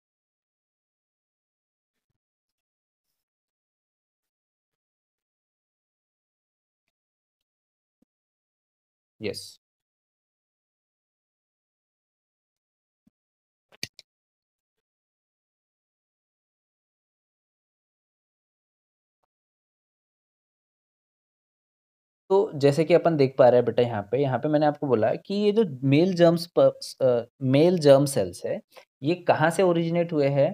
यस तो जैसे कि अपन देख पा रहे हैं बेटा यहाँ पे यहाँ पे मैंने आपको बोला कि ये जो male germs male germ cells है ये कहाँ से ओरिजिनेट हुए हैं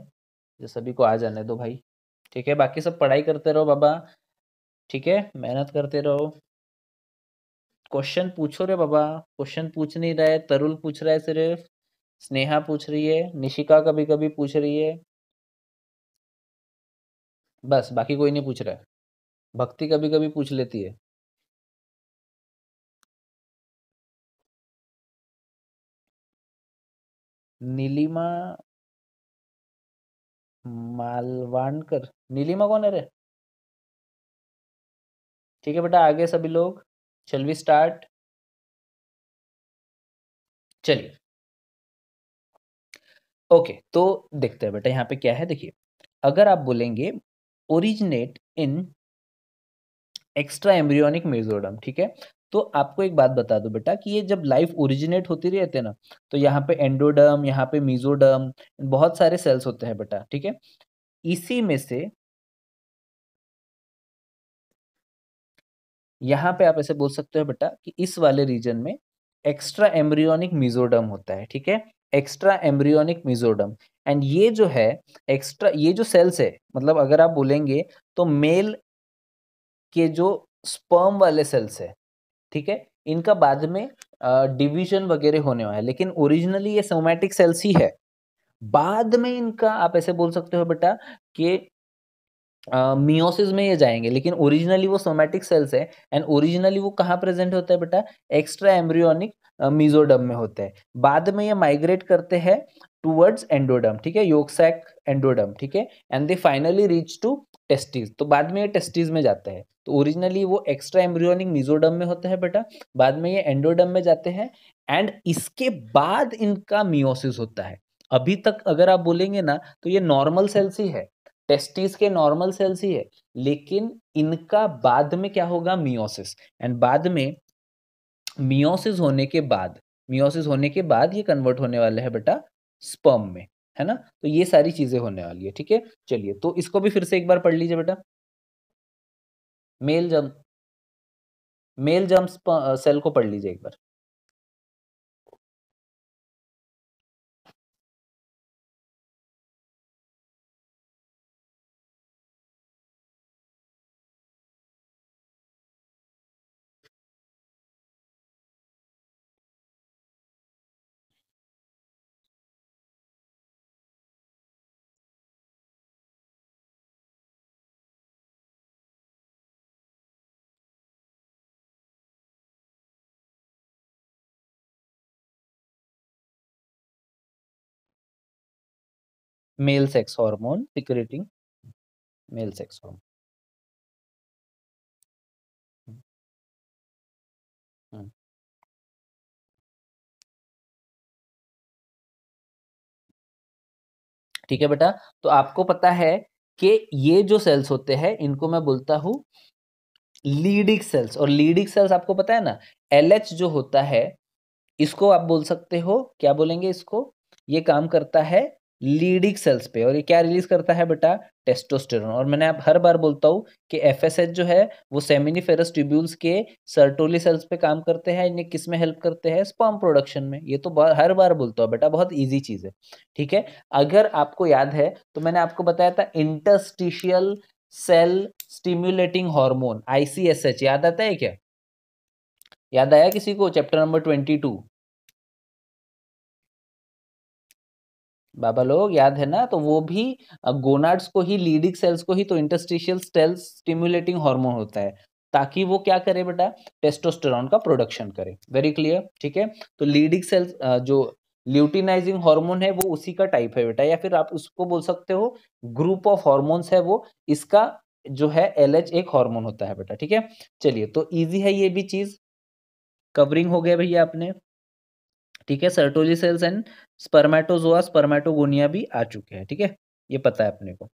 जो सभी को आ जाने दो भाई ठीक है बाकी सब पढ़ाई करते रहो बाबा ठीक है मेहनत करते रहो क्वेश्चन पूछो रे बाबा क्वेश्चन पूछ नहीं रहा है तरुल पूछ रहा है सिर्फ स्नेहा पूछ रही है निशिका कभी कभी पूछ रही है बस बाकी कोई नहीं पूछ रहा है भक्ति कभी कभी पूछ लेती है नीलिमा मालवानकर नीलिमा कौन है रे ठीक है बेटा आगे सभी लोग चल वी स्टार्ट चलिए ओके तो देखते हैं बेटा यहाँ पे क्या है देखिए अगर आप बोलेंगे originate in extra embryonic mesoderm ठीक है तो आपको एक बात बता दो बेटा कि ये जब लाइफ ओरिजिनेट होती रहते है ना तो यहाँ पे एंडोडर्म यहाँ पे मीजोडर्म बहुत सारे सेल्स होते हैं बेटा ठीक है इसी में से यहाँ पे आप ऐसे बोल सकते हो बेटा कि इस वाले रीजन में एक्स्ट्रा एम्ब्रियोनिक मीजोडर्म होता है ठीक है एक्स्ट्रा एम्ब्रियोनिक मिजोडम एंड ये जो है एक्स्ट्रा ये जो सेल्स है मतलब अगर आप बोलेंगे तो मेल के जो स्पर्म वाले सेल्स है ठीक है इनका बाद में डिवीजन वगैरह होने वाला है लेकिन ओरिजिनली ये सोमैटिक सेल्स ही है बाद में इनका आप ऐसे बोल सकते हो बेटा कि मियोसिस में ये जाएंगे लेकिन ओरिजिनली वो सोमैटिक सेल्स है एंड ओरिजिनली वो कहाँ प्रेजेंट होता है बेटा एक्स्ट्रा एम्ब्रियोनिक मिजोडम में होता है बाद में ये माइग्रेट करते हैं टूवर्ड्स एंडोडम ठीक है योगसैक एंडोडम ठीक है and they finally reach to testis तो बाद में ये टेस्टिस में जाते हैं तो ओरिजिनली वो एक्स्ट्रा एम्ब्रियोनिक मिजोडम में होता है बेटा बाद में ये एंडोडम में जाते हैं एंड इसके बाद इनका मियोसिस होता है अभी तक अगर आप बोलेंगे ना तो ये नॉर्मल सेल्स ही है टेस्टिस के नॉर्मल सेल्स ही है लेकिन इनका बाद में क्या होगा मियोसिस एंड बाद में मियोसिस होने के बाद मियोसिस होने के बाद ये कन्वर्ट होने वाले हैं बेटा स्पर्म में है ना तो ये सारी चीजें होने वाली है ठीक है चलिए तो इसको भी फिर से एक बार पढ़ लीजिए बेटा मेल जम मेल जम्प सेल को पढ़ लीजिए एक बार male sex hormone secreting male sex hormone hmm. Hmm. ठीक है बेटा तो आपको पता है कि ये जो सेल्स होते हैं इनको मैं बोलता हूं लीडिक सेल्स और लीडिक सेल्स आपको पता है ना एल जो होता है इसको आप बोल सकते हो क्या बोलेंगे इसको ये काम करता है लीडिक सेल्स पे और ये क्या रिलीज करता है बेटा टेस्टोस्टेरोन और मैंने आप हर बार बोलता हूँ कि एफ जो है वो सेमिनिफेरस ट्यूब्यूल्स के सर्टोली सेल्स पे काम करते हैं इन्हें किस में हेल्प करते हैं स्पॉम प्रोडक्शन में ये तो हर बार बोलता हूँ बेटा बहुत इजी चीज़ है ठीक है अगर आपको याद है तो मैंने आपको बताया था interstitial cell stimulating hormone ICSH याद आता है क्या याद आया किसी को चैप्टर नंबर ट्वेंटी टू बाबा लोग याद है ना तो वो भी गोनाड्स को ही लीडिक सेल्स को ही तो इंटरस्टिशियल सेल्स स्टिम्युलेटिंग हार्मोन होता है ताकि वो क्या करे बेटा टेस्टोस्टेरॉन का प्रोडक्शन करे वेरी क्लियर ठीक है तो लीडिक सेल्स जो ल्यूटिनाइजिंग हार्मोन है वो उसी का टाइप है बेटा या फिर आप उसको बोल सकते हो ग्रुप ऑफ हॉर्मोन्स है वो इसका जो है एल एक हॉर्मोन होता है बेटा ठीक है चलिए तो ईजी है ये भी चीज कवरिंग हो गया भैया आपने ठीक है Sertoli cells and spermatozoa spermatogonia भी आ चुके हैं ठीक है ये पता है अपने को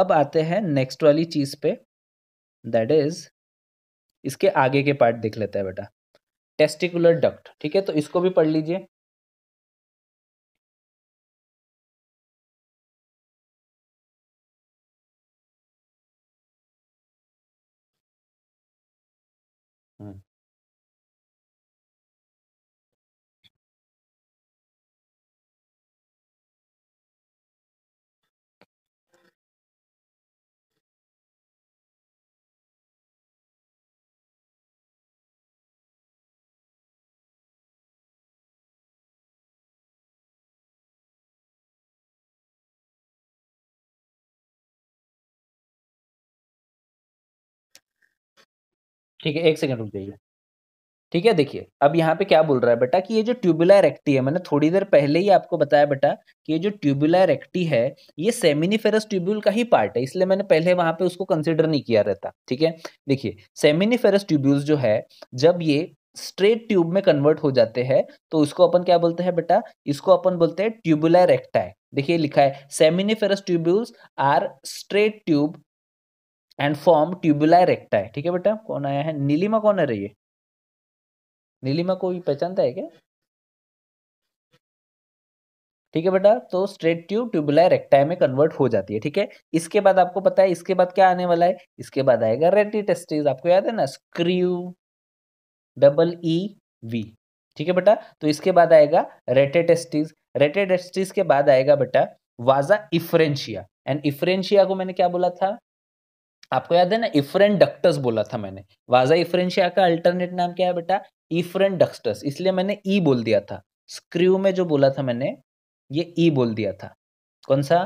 अब आते हैं नेक्स्ट वाली चीज़ पे दैट इज इसके आगे के पार्ट देख लेते हैं बेटा टेस्टिकुलर डक्ट ठीक है तो इसको भी पढ़ लीजिए ठीक है एक सेकंड रुक जाइए ठीक है देखिए अब यहाँ पे क्या बोल रहा है बेटा कि ये जो ट्यूबुलर रेक्टी है मैंने थोड़ी देर पहले ही आपको बताया बेटा कि ये जो ट्यूबुलर रेक्टी है ये सेमिनिफेरस ट्यूब्यूल का ही पार्ट है इसलिए मैंने पहले वहां पे उसको कंसिडर नहीं किया रहता ठीक है देखिए सेमिनिफेरस ट्यूब्यूल जो है जब ये स्ट्रेट ट्यूब में कन्वर्ट हो जाते हैं तो उसको अपन क्या बोलते हैं बेटा इसको अपन बोलते हैं ट्यूबुलर रेक्टाई देखिए लिखा है seminiferous tubules are straight tube and form tubuli recta है ठीक है बेटा कौन आया है नीलिमा कौन है रही है नीलिमा को पहचानता है क्या ठीक है बेटा तो स्ट्रेट ट्यूब ट्यूबुलाई रेक्टाई में कन्वर्ट हो जाती है ठीक है इसके बाद आपको पता है इसके बाद क्या आने वाला है इसके बाद आएगा रेटी टेस्टिस आपको याद है ना स्क्रू डबल ई वी ठीक है बेटा तो इसके बाद आएगा रेटेटेस्टिस रेटेटेस्टिस के बाद आएगा बेटा वाजा इफ्रेंशिया एंड इफ्रेंशिया को मैंने क्या बोला था आपको याद है ना इफ्रेन डक्टस बोला था मैंने वाजा इफ्रेंशिया का अल्टरनेट नाम क्या है बेटा इफ्रेन डक्टस इसलिए मैंने ई e बोल दिया था स्क्रू में जो बोला था मैंने ये ई e बोल दिया था कौन सा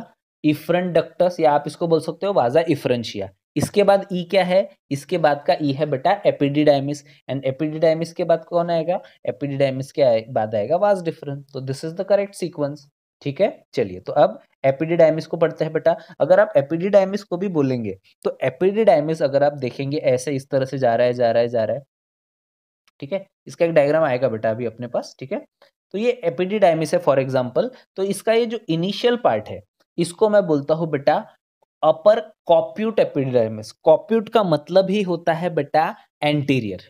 इफ्रन डक्टस या आप इसको बोल सकते हो वाजा इफ्रेंशिया इसके बाद ई e क्या है इसके बाद का ई है बेटा एपिडिडाइमिस एंड एपिडिडाइमिस के बाद कौन आएगा एपिडिडाइमिस के बाद आएगा वाज डिफरेंस तो this is the correct sequence ठीक है चलिए तो अब एपिडीडाइमिस को पढ़ते हैं बेटा अगर आप एपिडीडाइमिस को भी बोलेंगे तो एपिडीडाइमिस अगर आप देखेंगे ऐसे इस तरह से जा रहा है जा रहा है जा रहा है ठीक है इसका एक डायग्राम आएगा बेटा अभी अपने पास ठीक है तो ये एपिडीडाइमिस है फॉर एग्जाम्पल तो इसका ये जो इनिशियल पार्ट है इसको मैं बोलता हूँ बेटा अपर कॉप्यूट एपिडीडाइमिस कॉप्यूट का मतलब ही होता है बेटा एंटीरियर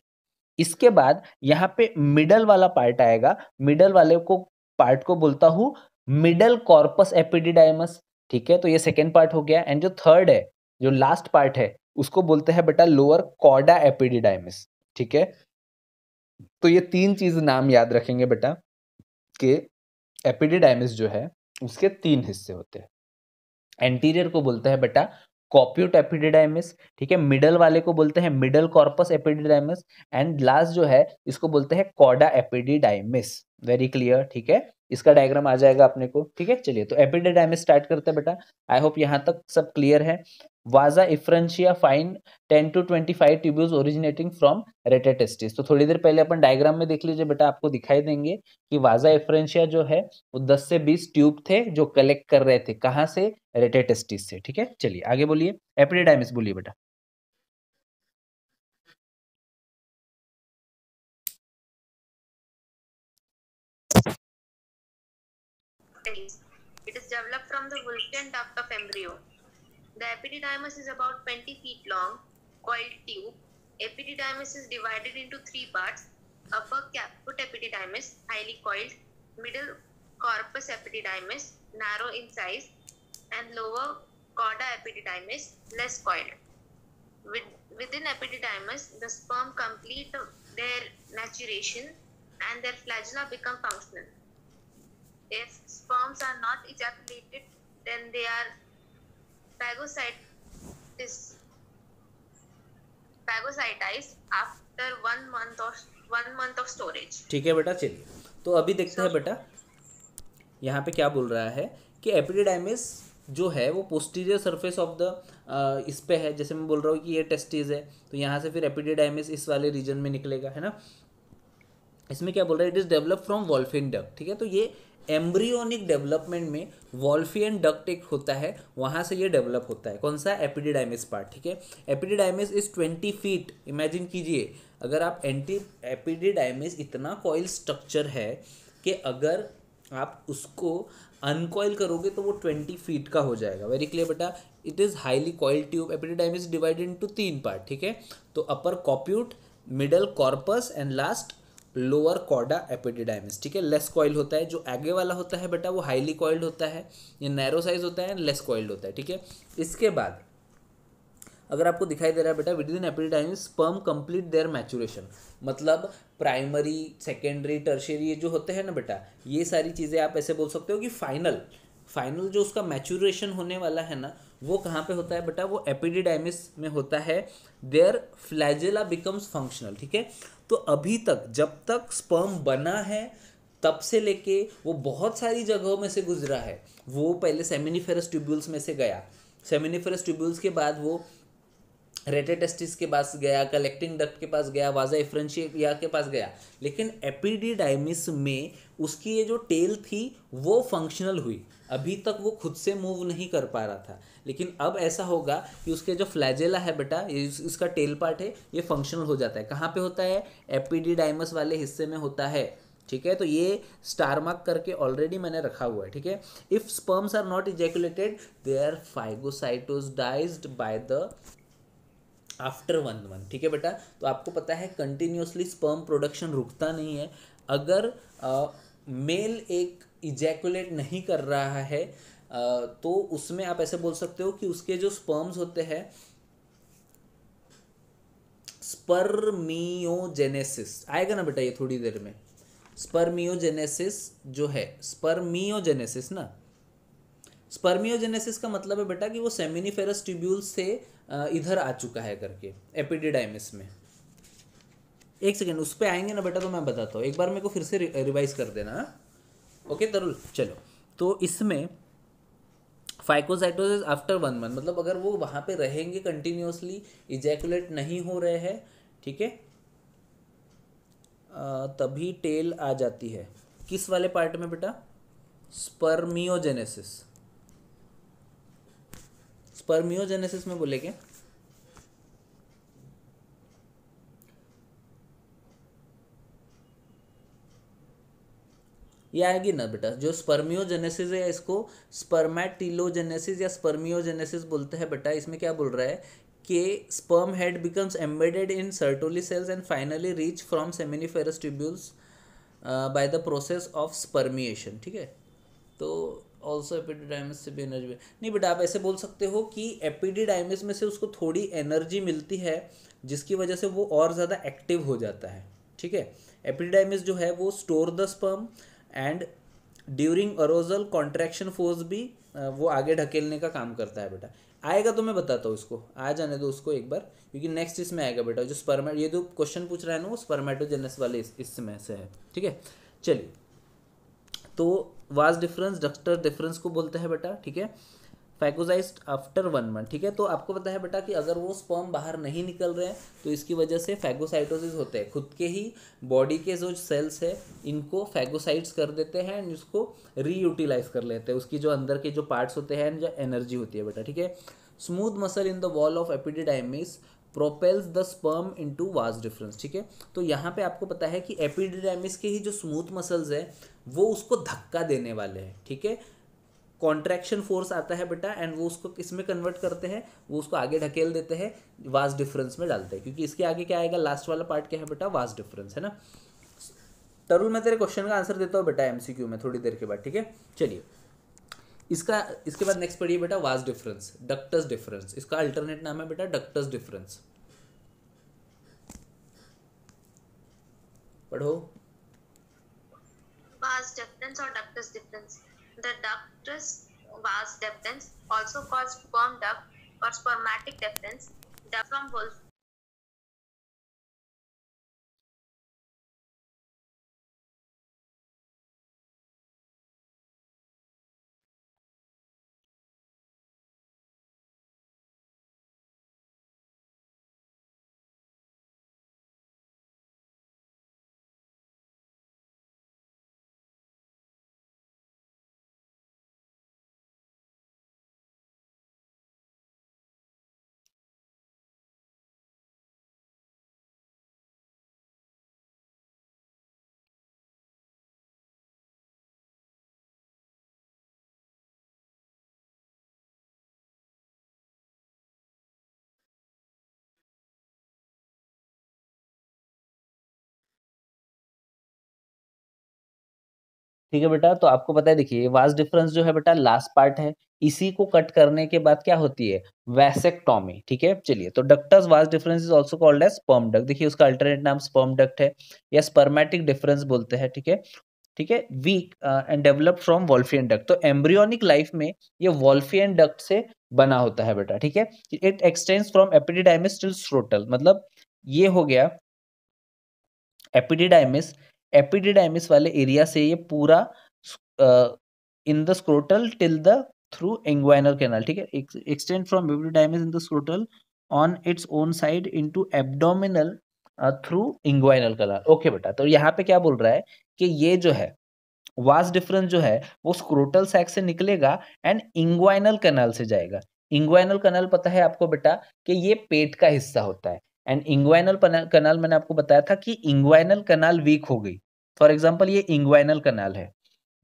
इसके बाद यहाँ पे मिडल वाला पार्ट आएगा मिडल वाले को पार्ट को बोलता हूँ मिडल कॉर्पस एपिडिडाइमस ठीक है तो ये सेकेंड पार्ट हो गया एंड जो थर्ड है जो लास्ट पार्ट है उसको बोलते हैं बेटा लोअर कॉडा एपिडिडाइमिस ठीक है तो ये तीन चीज नाम याद रखेंगे बेटा कि एपिडिडाइमिस जो है उसके तीन हिस्से होते हैं एंटीरियर को बोलते हैं बेटा कॉप्यूट एपिडिडाइमिस ठीक है मिडल वाले को बोलते हैं middle corpus epididymis and last जो है इसको बोलते हैं कॉडा एपिडिडाइमिस वेरी क्लियर ठीक है इसका डायग्राम आ जाएगा अपने को ठीक है चलिए तो एपिडिडाइमिस स्टार्ट करते हैं बेटा आई होप यहाँ तक सब क्लियर है vasa efferentia fine 10 to 25 tubules originating from rete testis तो थोड़ी देर पहले अपन डायग्राम में देख लीजिए बेटा आपको दिखाई देंगे कि वाजा इफ्रेंशिया जो है वो 10 से 20 ट्यूब थे जो कलेक्ट कर रहे थे कहाँ से रेटा टेस्टिस से ठीक है चलिए आगे बोलिए एपिडिडाइमिस बोलिए बेटा It is developed from the Wolfgang duct of embryo. The epididymis is about 20 feet long, coiled tube. Epididymis is divided into three parts. Upper caput epididymis, highly coiled. Middle corpus epididymis, narrow in size. And lower cauda epididymis, less coiled. With, within epididymis, the sperm complete their maturation and their flagella become functional. If sperms are not ejaculated, then they are ठीक है बेटा चलिए तो अभी देखते हैं बेटा यहाँ पे क्या बोल रहा है कि एपिडिडाइमिस जो है वो पोस्टीरियर सरफेस ऑफ द इस पे है जैसे मैं बोल रहा हूँ कि ये टेस्टिस है तो यहाँ से फिर एपिडिडाइमिस इस वाले रीजन में निकलेगा है ना इसमें क्या बोल रहा है it is develop from Wolffian duct ठीक है तो ये एम्ब्रियोनिक डेवलपमेंट में वॉल्फियन डक्ट एक होता है वहाँ से ये डेवलप होता है कौन सा एपिडिडाइमिस पार्ट ठीक है epididymis is twenty feet imagine कीजिए अगर आप एंटी एपिडिडाइमिस इतना कॉयल स्ट्रक्चर है कि अगर आप उसको अनकॉयल करोगे तो वो ट्वेंटी फीट का हो जाएगा वेरी क्लियर बेटा it is highly coil tube epididymis divided into तीन पार्ट ठीक है तो upper caput middle corpus and last lower cauda epididymis ठीक है लेस कॉइल होता है जो आगे वाला होता है बेटा वो हाईली कॉइल्ड होता है ये नैरो साइज होता है लेस कॉइल्ड होता है ठीक है इसके बाद अगर आपको दिखाई दे रहा है बेटा within epididymis sperm complete their maturation मतलब प्राइमरी सेकेंडरी टर्शरी जो होते हैं ना बेटा ये सारी चीज़ें आप ऐसे बोल सकते हो कि फाइनल फाइनल जो उसका मैचुरेशन होने वाला है ना वो कहाँ पे होता है बेटा वो एपिडिडाइमिस में होता है देयर फ्लैजेला बिकम्स फंक्शनल ठीक है तो अभी तक जब तक स्पर्म बना है तब से लेके वो बहुत सारी जगहों में से गुजरा है वो पहले सेमिनिफेरस ट्यूब्यूल्स में से गया सेमिनिफेरस ट्यूब्यूल्स के बाद वो रेटेटेस्टिस के पास गया कलेक्टिंग डक्ट के पास गया वाजा इफ्रेंशिया के पास गया लेकिन एपीडीडाइमिस में उसकी ये जो टेल थी वो फंक्शनल हुई अभी तक वो खुद से मूव नहीं कर पा रहा था लेकिन अब ऐसा होगा कि उसके जो फ्लैजेला है बेटा ये इसका टेल पार्ट है ये फंक्शनल हो जाता है कहाँ पे होता है एपीडीडाइमस वाले हिस्से में होता है ठीक है तो ये स्टार मार्क करके ऑलरेडी मैंने रखा हुआ है ठीक है if sperms are not ejaculated they are phagocytosed by the after one one ठीक है बेटा तो आपको पता है कंटिन्यूसली स्पर्म प्रोडक्शन रुकता नहीं है अगर मेल uh, एक इजैकुलेट नहीं कर रहा है तो उसमें आप ऐसे बोल सकते हो कि उसके जो स्पर्म्स होते हैं स्पर्मियोजेनेसिस आएगा ना बेटा ये थोड़ी देर में स्पर्मियोजेनेसिस जो है स्पर्मियोजेनेसिस ना स्पर्मियोजेनेसिस का मतलब है बेटा कि वो सेमिनिफेरस ट्यूब्यूल से इधर आ चुका है करके एपिडिडाइमिस में एक सेकेंड उस पर आएंगे ना बेटा तो मैं बताता हूँ एक बार मेरे को फिर से रिवाइज कर देना हाँ। ओके तरुल चलो तो इसमें फाइकोसाइटोसिस आफ्टर वन मंथ मतलब अगर वो वहाँ पे रहेंगे कंटिन्यूसली इजैकुलेट नहीं हो रहे हैं ठीक है तभी टेल आ जाती है किस वाले पार्ट में बेटा स्पर्मियोजेनेसिस स्पर्मियोजेनेसिस में बोले क्या ये आएगी ना बेटा जो स्पर्मियोजेनेसिस है इसको स्पर्मेटिलोजेनेसिस या स्पर्मियोजेनेसिस बोलते हैं बेटा इसमें क्या बोल रहा है कि sperm head becomes embedded in Sertoli cells and finally reach from seminiferous tubules by the process of spermiation ठीक है तो ऑल्सो एपिडीडाइमिस से भी एनर्जी नहीं बेटा आप ऐसे बोल सकते हो कि एपिडीडाइमिस में से उसको थोड़ी एनर्जी मिलती है जिसकी वजह से वो और ज़्यादा एक्टिव हो जाता है ठीक है एपिडीडाइमिस जो है वो store the sperm and during arousal contraction force भी वो आगे ढकेलने का काम करता है बेटा आएगा तो मैं बताता हूँ उसको आ जाने दो उसको एक बार क्योंकि नेक्स्ट इसमें आएगा बेटा जो स्पर्मे ये जो क्वेश्चन पूछ रहा है ना वो स्पर्मेटोजेनेस वाले इस से है ठीक है चलिए तो वाज डिफरेंस डक्टर डिफरेंस को बोलते हैं बेटा ठीक है फैगोजाइज आफ्टर वन मंथ ठीक है तो आपको पता है बेटा कि अगर वो स्पर्म बाहर नहीं निकल रहे हैं तो इसकी वजह से फैगोसाइटोसिस होते हैं खुद के ही बॉडी के जो सेल्स है इनको फैगोसाइट्स कर देते हैं एंड इसको रीयूटिलाइज कर लेते हैं उसकी जो अंदर के जो पार्ट्स होते हैं एंड जो एनर्जी होती है बेटा ठीक है smooth muscle in the wall of epididymis propels the sperm into vas deferens ठीक है तो यहाँ पे आपको पता है कि एपिडिडाइमिस के ही जो स्मूथ मसल्स हैं वो उसको धक्का देने वाले हैं ठीक है थीके? कॉन्ट्रैक्शन फोर्स आता है बेटा एंड वो उसको किस में कन्वर्ट करते हैं वो उसको आगे ढकेल देते हैं वास डिफरेंस में डालते हैं क्योंकि इसके आगे क्या आएगा लास्ट वाला पार्ट क्या है बेटा वास डिफरेंस है ना तरुल मैं तेरे क्वेश्चन का आंसर देता हूँ बेटा एम में थोड़ी देर के बाद ठीक है चलिए इसका इसके बाद नेक्स्ट पढ़िए बेटा वास डिफरेंस डक्टस डिफरेंस इसका अल्टरनेट नाम है बेटा डक्टस डिफरेंस पढ़ो वास डिफरेंस और ductus deferens The ductus vas deferens, also called sperm duct or spermatic deferens, from both. ठीक है बेटा तो आपको पता है देखिए वास डिफरेंस जो है बेटा लास्ट पार्ट है इसी को कट करने के बाद क्या होती है वैसेक्टॉमी ठीक है चलिए तो ductus vas deferens is also called as sperm duct देखिए उसका अल्टरनेट नाम स्पर्म डक्ट है या स्पर्मेटिक डिफरेंस बोलते हैं ठीक है ठीक है वीक and develop from Wolffian duct तो एम्ब्रियोनिक लाइफ में ये वॉल्फियन डक्ट से बना होता है बेटा ठीक है it extends from epididymis till scrotal मतलब ये हो गया एपिडिडाइमिस एपिडिडाइमिस वाले एरिया से ये पूरा in the scrotal till the through inguinal canal ठीक है extend from epididymis in the scrotal on its own side into abdominal through inguinal canal okay बेटा तो यहाँ पे क्या बोल रहा है कि ये जो है वास डिफरेंस जो है वो स्क्रोटल सैक से निकलेगा एंड इंग्वाइनल कैनाल से जाएगा इंग्वाइनल कैनाल पता है आपको बेटा कि ये पेट का हिस्सा होता है एंड इंग्वाइनल कनाल मैंने आपको बताया था कि इंग्वाइनल कनाल वीक हो गई फॉर एग्जाम्पल ये इंग्वाइनल कनाल है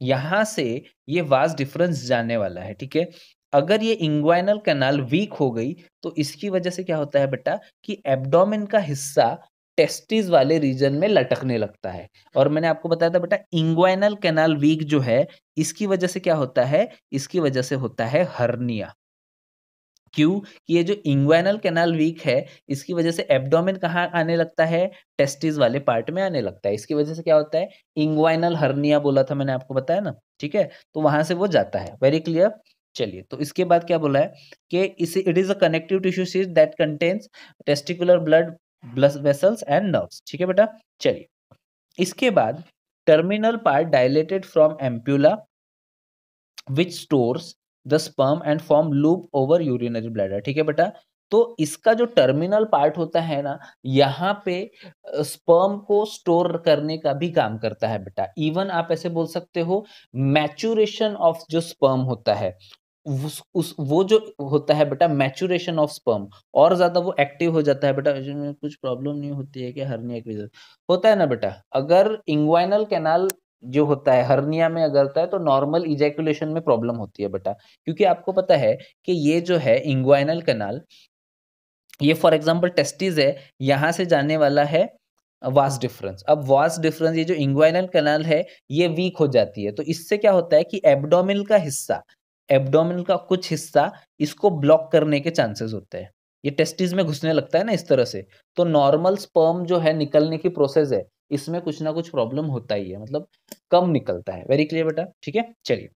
यहाँ से ये वास डिफरेंस जाने वाला है ठीक है अगर ये इंग्वाइनल कनाल वीक हो गई तो इसकी वजह से क्या होता है बेटा कि एब्डोमेन का हिस्सा टेस्टिस वाले रीजन में लटकने लगता है और मैंने आपको बताया था बेटा इंग्वाइनल कैनाल वीक जो है इसकी वजह से क्या होता है इसकी वजह से होता है हर्निया क्यों कि ये जो इंग्वाइनल कैनाल वीक है इसकी वजह से एब्डोमेन कहाँ आने लगता है टेस्टिस वाले पार्ट में आने लगता है इसकी वजह से क्या होता है इंग्वाइनल हर्निया बोला था मैंने आपको बताया ना ठीक है तो वहां से वो जाता है वेरी क्लियर चलिए तो इसके बाद क्या बोला है कि इसे it is a connective tissue sheath that contains testicular blood blood vessels and nerves ठीक है बेटा चलिए इसके बाद terminal part dilated from ampulla which stores the sperm and form loop over urinary bladder ठीक है बेटा तो इसका जो टर्मिनल पार्ट होता है ना यहाँ पे स्पर्म को स्टोर करने का भी काम करता है बेटा इवन आप ऐसे बोल सकते हो मैचुरेशन ऑफ जो स्पर्म होता है उस, उस वो जो होता है बेटा मैचुरेशन ऑफ स्पर्म और ज्यादा वो एक्टिव हो जाता है बेटा कुछ प्रॉब्लम नहीं होती है क्या हरनिया की होता है ना बेटा अगर इंग्वाइनल कैनाल जो होता है हर्निया में अगर होता है तो नॉर्मल इजैकुलेशन में प्रॉब्लम होती है बेटा क्योंकि आपको पता है कि ये जो है इंग्वाइनल कनाल ये फॉर एग्जाम्पल टेस्टिस है यहाँ से जाने वाला है वास डिफरेंस अब वास डिफरेंस ये जो इंग्वाइनल कनाल है ये वीक हो जाती है तो इससे क्या होता है कि एब्डोमिन का हिस्सा एब्डोमिन का कुछ हिस्सा इसको ब्लॉक करने के चांसेस होते हैं ये टेस्टिस में घुसने लगता है ना इस तरह से तो नॉर्मल स्पर्म जो है निकलने की प्रोसेस है इसमें कुछ ना कुछ प्रॉब्लम होता ही है मतलब कम निकलता है वेरी क्लियर बेटा ठीक है चलिए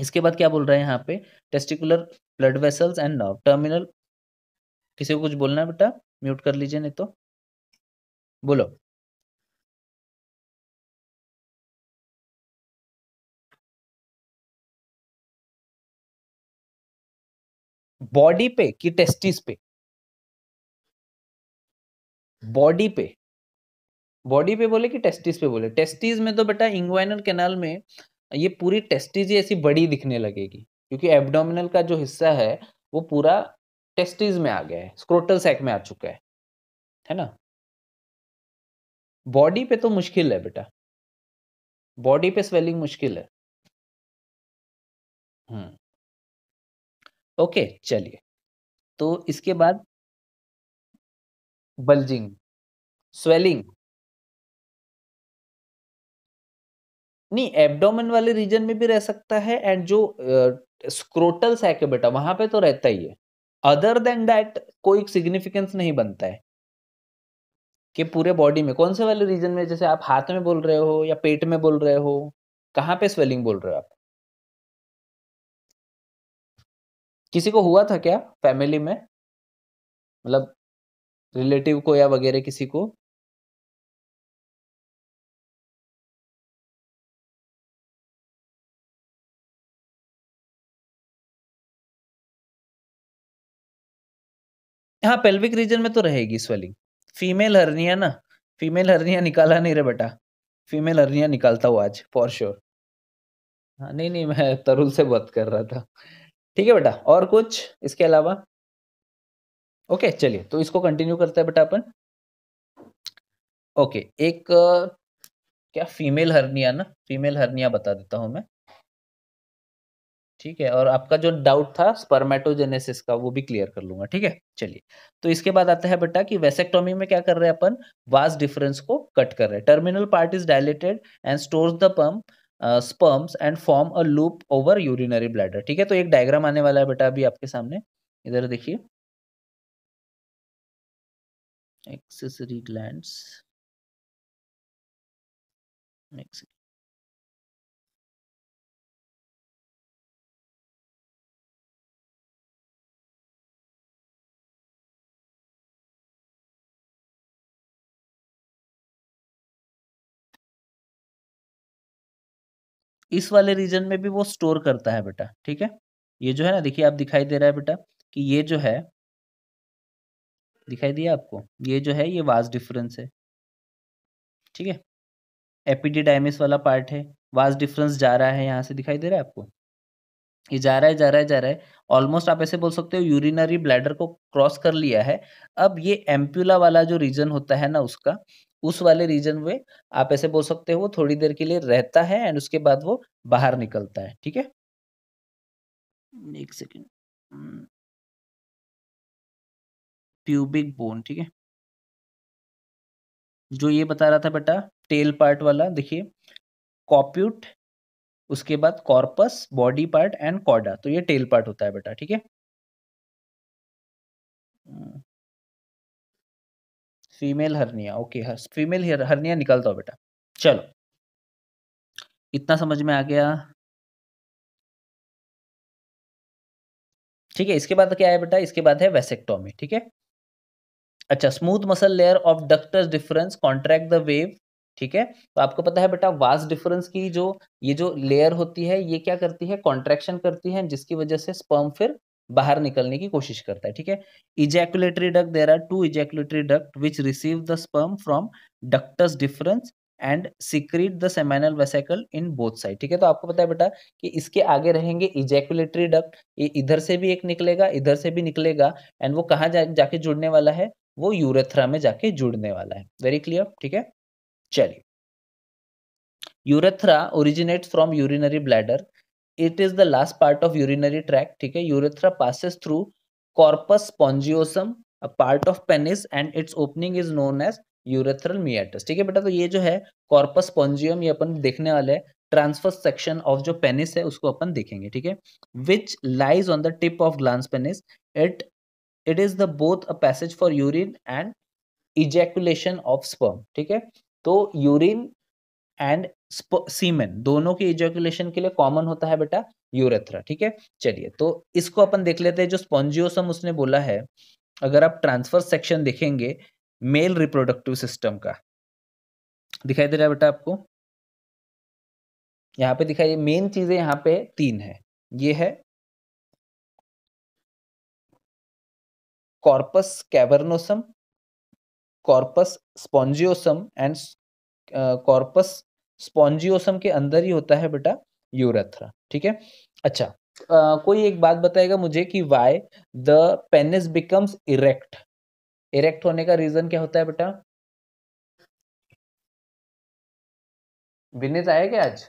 इसके बाद क्या बोल रहे हैं यहाँ पे testicular blood vessels and nerve terminal किसी को कुछ बोलना है बेटा म्यूट कर लीजिए नहीं तो बोलो बॉडी पे कि टेस्टिस पे बॉडी पे बॉडी पे बोले कि टेस्टिस पे बोले टेस्टिस में तो बेटा इंग्वाइनल कैनाल में ये पूरी टेस्टिस ही ऐसी बड़ी दिखने लगेगी क्योंकि एब्डोमिनल का जो हिस्सा है वो पूरा टेस्टिस में आ गया है स्क्रोटल सैक में आ चुका है है ना बॉडी पे तो मुश्किल है बेटा बॉडी पे स्वेलिंग मुश्किल है हम्म ओके चलिए तो इसके बाद बल्जिंग स्वेलिंग नहीं एब्डोमेन वाले रीजन में भी रह सकता है एंड जो स्क्रोटल सैक है बेटा वहां पे तो रहता ही है अदर देन दैट कोई सिग्निफिकेंस नहीं बनता है कि पूरे बॉडी में कौन से वाले रीजन में जैसे आप हाथ में बोल रहे हो या पेट में बोल रहे हो कहाँ पे स्वेलिंग बोल रहे हो आप किसी को हुआ था क्या फैमिली में मतलब रिलेटिव को या वगैरह किसी को हाँ पेल्विक रीजन में तो रहेगी स्वेलिंग फीमेल हर्निया ना फीमेल हर्निया निकाला नहीं रे बेटा फीमेल हर्निया निकालता हूँ आज फॉर श्योर हाँ नहीं नहीं मैं तरुल से बात कर रहा था ठीक है बेटा और कुछ इसके अलावा ओके चलिए तो इसको कंटिन्यू करते हैं बेटा अपन ओके एक क्या फीमेल हर्निया ना फीमेल हर्निया बता देता हूँ मैं ठीक है और आपका जो डाउट था स्पर्मेटोजेनेसिस का वो भी क्लियर कर लूंगा ठीक है चलिए तो इसके बाद आता है बेटा कि वेसेक्टोमी में क्या कर रहे हैं अपन वास डिफरेंस को कट कर रहे हैं terminal part is dilated and store the pump sperms and form a loop over urinary bladder ठीक है तो एक डायग्राम आने वाला है बेटा अभी आपके सामने इधर देखिए एक्सेसरी ग्लैंड्स इस वाले रीजन में भी वो स्टोर करता है बेटा ठीक है ये जो है ना देखिए आप दिखाई दे रहा है बेटा कि ये जो है दिखाई दिया आपको ये जो है ये वास डिफरेंस है ठीक है एपिडीडाइमिस वाला पार्ट है वास डिफरेंस जा रहा है यहाँ से दिखाई दे रहा है आपको ये जा रहा है जा रहा है जा रहा है ऑलमोस्ट आप ऐसे बोल सकते हो यूरिनरी ब्लैडर को क्रॉस कर लिया है अब ये एम्प्यूला वाला जो रीजन होता है ना उसका उस वाले रीजन में आप ऐसे बोल सकते हो थोड़ी देर के लिए रहता है एंड उसके बाद वो बाहर निकलता है ठीक है एक सेकेंड हम्म। प्यूबिक बोन ठीक है जो ये बता रहा था बेटा टेल पार्ट वाला देखिए कॉप्यूट उसके बाद corpus body part and cauda तो ये टेल पार्ट होता है बेटा ठीक है हम्म। फीमेल हर्निया ओके हर, फीमेल हर्निया निकाल हो बेटा चलो इतना समझ में आ गया ठीक है इसके बाद क्या है बेटा इसके बाद है वेसेक्टोमी ठीक है अच्छा smooth muscle layer of ductus deferens contract the wave ठीक है तो आपको पता है बेटा वास डिफरेंस की जो ये जो लेयर होती है ये क्या करती है कॉन्ट्रैक्शन करती है जिसकी वजह से स्पर्म फिर बाहर निकलने की कोशिश करता है ठीक है ejaculatory duct there are two ejaculatory duct which receive the sperm from ductus deferens and secrete the seminal vesicle in both side ठीक है तो आपको पता है बेटा कि इसके आगे रहेंगे इजैकुलेटरी डक्ट ये इधर से भी एक निकलेगा इधर से भी निकलेगा एंड वो कहाँ जा, जाके जुड़ने वाला है वो यूरेथ्रा में जाके जुड़ने वाला है वेरी क्लियर ठीक है चलिए urethra originate from urinary bladder it is the last part of urinary tract ठीक है urethra passes through corpus spongiosum a part of penis and its opening is known as urethral meatus ठीक है बेटा तो ये जो है कॉर्पस स्पॉन्जियम ये अपन देखने वाले हैं ट्रांसफर सेक्शन ऑफ जो पेनिस है उसको अपन देखेंगे ठीक है which lies on the tip of glans penis it it is the both a passage for urine and ejaculation of sperm ठीक है तो यूरिन एंड सीमेन दोनों के इजोकुलेशन के लिए कॉमन होता है बेटा यूरेथ्रा ठीक है चलिए तो इसको अपन देख लेते हैं जो स्पॉन्जियोसम उसने बोला है अगर आप ट्रांसफर सेक्शन देखेंगे मेल रिप्रोडक्टिव सिस्टम का दिखाई दे रहा है बेटा आपको यहाँ पे दिखाई मेन चीजें यहाँ पे तीन है ये है corpus cavernosum corpus spongiosum and corpus spongiosum के अंदर ही होता है बेटा यूरेथ्रा ठीक है अच्छा आ, कोई एक बात बताएगा मुझे कि why the penis becomes erect erect होने का रीजन क्या होता है बेटा विनीत आया क्या आज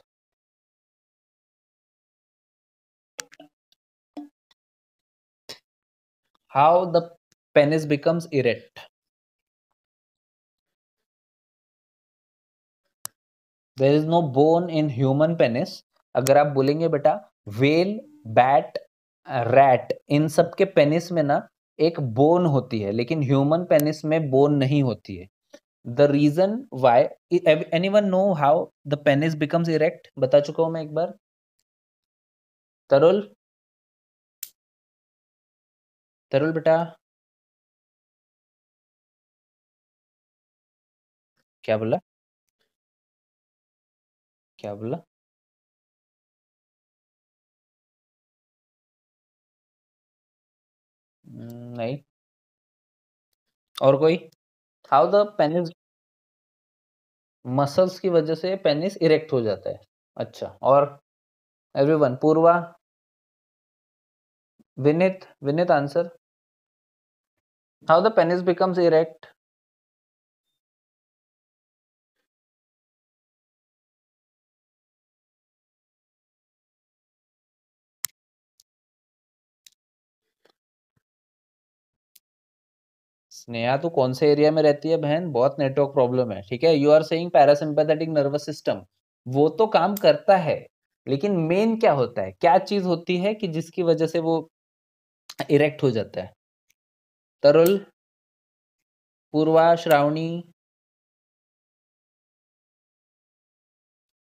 how the penis becomes erect there is no bone in human penis अगर आप बोलेंगे बेटा वेल बैट रैट इन सब के पेनिस में ना एक बोन होती है लेकिन ह्यूमन पेनिस में बोन नहीं होती है the reason why anyone know how the penis becomes erect बता चुका हूं मैं एक बार तरुल तरुल बेटा क्या बोला क्या बोला हम्म, नहीं और कोई हाउ द पेनिस मसल्स की वजह से पेनिस इरेक्ट हो जाता है अच्छा और everyone Purva Vineet Vineet answer how the penis becomes erect Sneha तू कौन से एरिया में रहती है बहन बहुत नेटवर्क प्रॉब्लम है ठीक है you are saying parasympathetic nervous system वो तो काम करता है लेकिन मेन क्या होता है क्या चीज होती है कि जिसकी वजह से वो इरेक्ट हो जाता है तरुल पूर्वा श्रावणी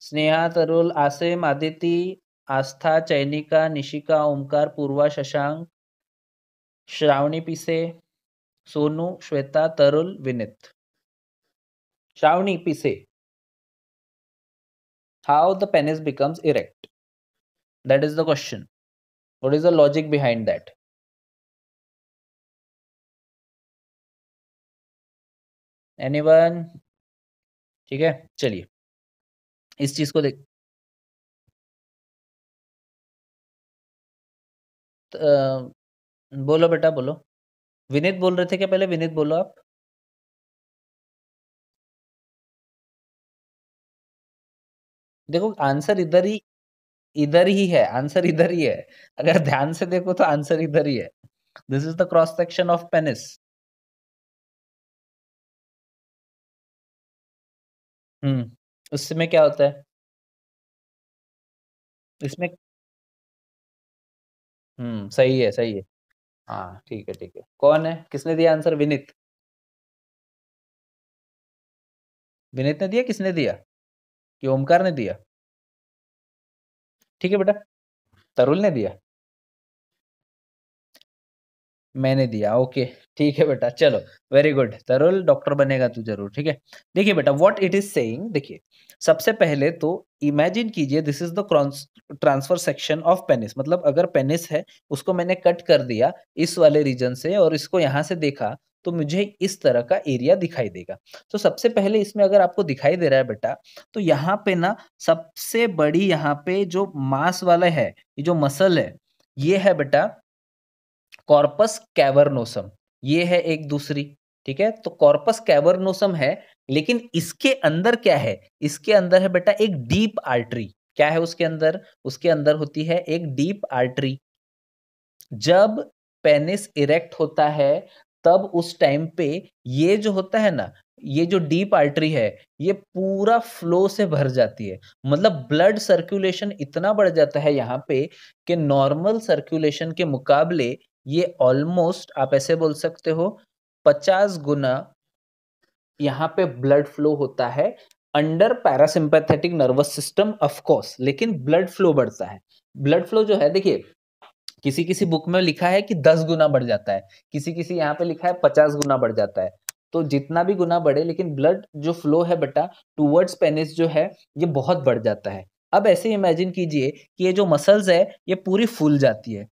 स्नेहा तरुल आसिम आदिति आस्था चैनिका निशिका ओमकार पूर्वा शशांक श्रावणी पिसे सोनू श्वेता तरुल Vineet Shravani Pise how the penis becomes erect that is the question what is the logic behind that anyone ठीक है चलिए इस चीज को देख बोलो बेटा बोलो विनीत बोल रहे थे क्या पहले विनीत बोलो आप देखो आंसर इधर ही इधर ही है आंसर इधर ही है अगर ध्यान से देखो तो आंसर इधर ही है this is the cross section of penis hmm उसमें क्या होता है इसमें हम्म सही है सही है हाँ ठीक है ठीक है कौन है किसने दिया आंसर विनीत विनीत ने दिया किसने दिया कि ओमकार ने दिया ठीक है बेटा तरुल ने दिया मैंने दिया ओके ठीक है बेटा चलो वेरी गुड तरुल डॉक्टर बनेगा तू जरूर ठीक है देखिए बेटा व्हाट इट इज सेइंग देखिए सबसे पहले तो इमेजिन कीजिए this is the transfer section of penis मतलब अगर पेनिस है उसको मैंने कट कर दिया इस वाले रीजन से और इसको यहाँ से देखा तो मुझे इस तरह का एरिया दिखाई देगा तो सबसे पहले इसमें अगर आपको दिखाई दे रहा है बेटा तो यहाँ पे ना सबसे बड़ी यहाँ पे जो मांस वाला है ये जो मसल है ये है बेटा कॉर्पस कैवरनोसम ये है एक दूसरी ठीक है तो कॉर्पस कैवरनोसम है लेकिन इसके अंदर क्या है इसके अंदर है बेटा एक डीप आर्टरी क्या है उसके अंदर उसके अंदर होती है एक डीप आर्टरी जब पेनिस इरेक्ट होता है तब उस टाइम पे ये जो होता है ना ये जो डीप आर्टरी है ये पूरा फ्लो से भर जाती है मतलब ब्लड सर्कुलेशन इतना बढ़ जाता है यहाँ पे कि नॉर्मल सर्कुलेशन के मुकाबले ये ऑलमोस्ट आप ऐसे बोल सकते हो पचास गुना यहाँ पे ब्लड फ्लो होता है under parasympathetic nervous system of course लेकिन ब्लड फ्लो बढ़ता है ब्लड फ्लो जो है देखिए किसी किसी बुक में लिखा है कि दस गुना बढ़ जाता है किसी किसी यहाँ पे लिखा है पचास गुना बढ़ जाता है तो जितना भी गुना बढ़े लेकिन ब्लड जो फ्लो है बेटा टूवर्ड्स पेनिस जो है ये बहुत बढ़ जाता है अब ऐसे इमेजिन कीजिए कि ये जो मसल्स है ये पूरी फूल जाती है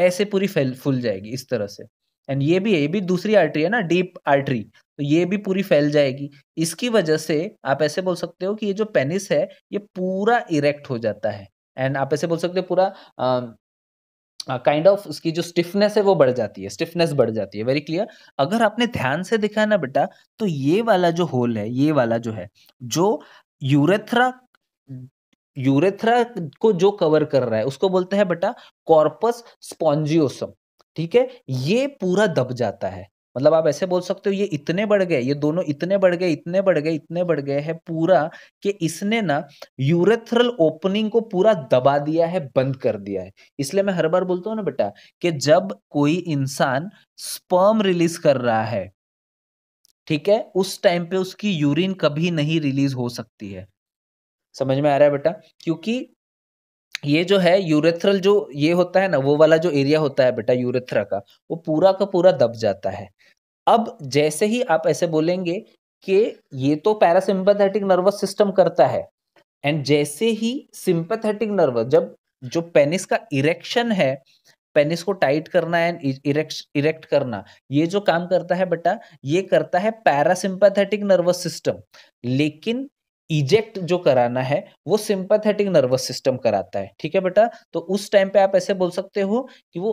ऐसे पूरी फैल फूल जाएगी इस तरह से एंड ये भी है ये भी दूसरी आर्टरी है ना डीप आर्टरी तो ये भी पूरी फैल जाएगी इसकी वजह से आप ऐसे बोल सकते हो कि ये जो पेनिस है ये पूरा इरेक्ट हो जाता है एंड आप ऐसे बोल सकते हो पूरा काइंड ऑफ kind of उसकी जो स्टिफनेस है वो बढ़ जाती है स्टिफनेस बढ़ जाती है वेरी क्लियर अगर आपने ध्यान से देखा ना बेटा तो ये वाला जो होल है ये वाला जो है जो यूरेथ्रा यूरेथ्रा को जो कवर कर रहा है उसको बोलते हैं बेटा कॉर्पस स्पॉन्जियोसम ठीक है ये पूरा दब जाता है मतलब आप ऐसे बोल सकते हो ये इतने बढ़ गए ये दोनों इतने बढ़ गए इतने बढ़ गए इतने बढ़ गए हैं पूरा कि इसने ना यूरेथ्रल ओपनिंग को पूरा दबा दिया है बंद कर दिया है इसलिए मैं हर बार बोलता हूँ ना बेटा कि जब कोई इंसान स्पर्म रिलीज कर रहा है ठीक है उस टाइम पे उसकी यूरिन कभी नहीं रिलीज हो सकती है समझ में आ रहा है बेटा क्योंकि ये जो है यूरेथ्रल जो ये होता है ना वो वाला जो एरिया होता है बेटा यूरेथ्रा का वो पूरा का पूरा दब जाता है अब जैसे ही आप ऐसे बोलेंगे कि ये तो पैरासिम्पैथेटिक नर्वस सिस्टम करता है एंड जैसे ही सिंपैथेटिक नर्वस जब जो पेनिस का इरेक्शन है पेनिस को टाइट करना एंड इरेक्ट इरेक्ट करना ये जो काम करता है बेटा ये करता है पैरासिम्पैथेटिक नर्वस सिस्टम लेकिन इजेक्ट जो कराना है वो सिंपैथेटिक नर्वस सिस्टम कराता है ठीक है बेटा तो उस टाइम पे आप ऐसे बोल सकते हो कि वो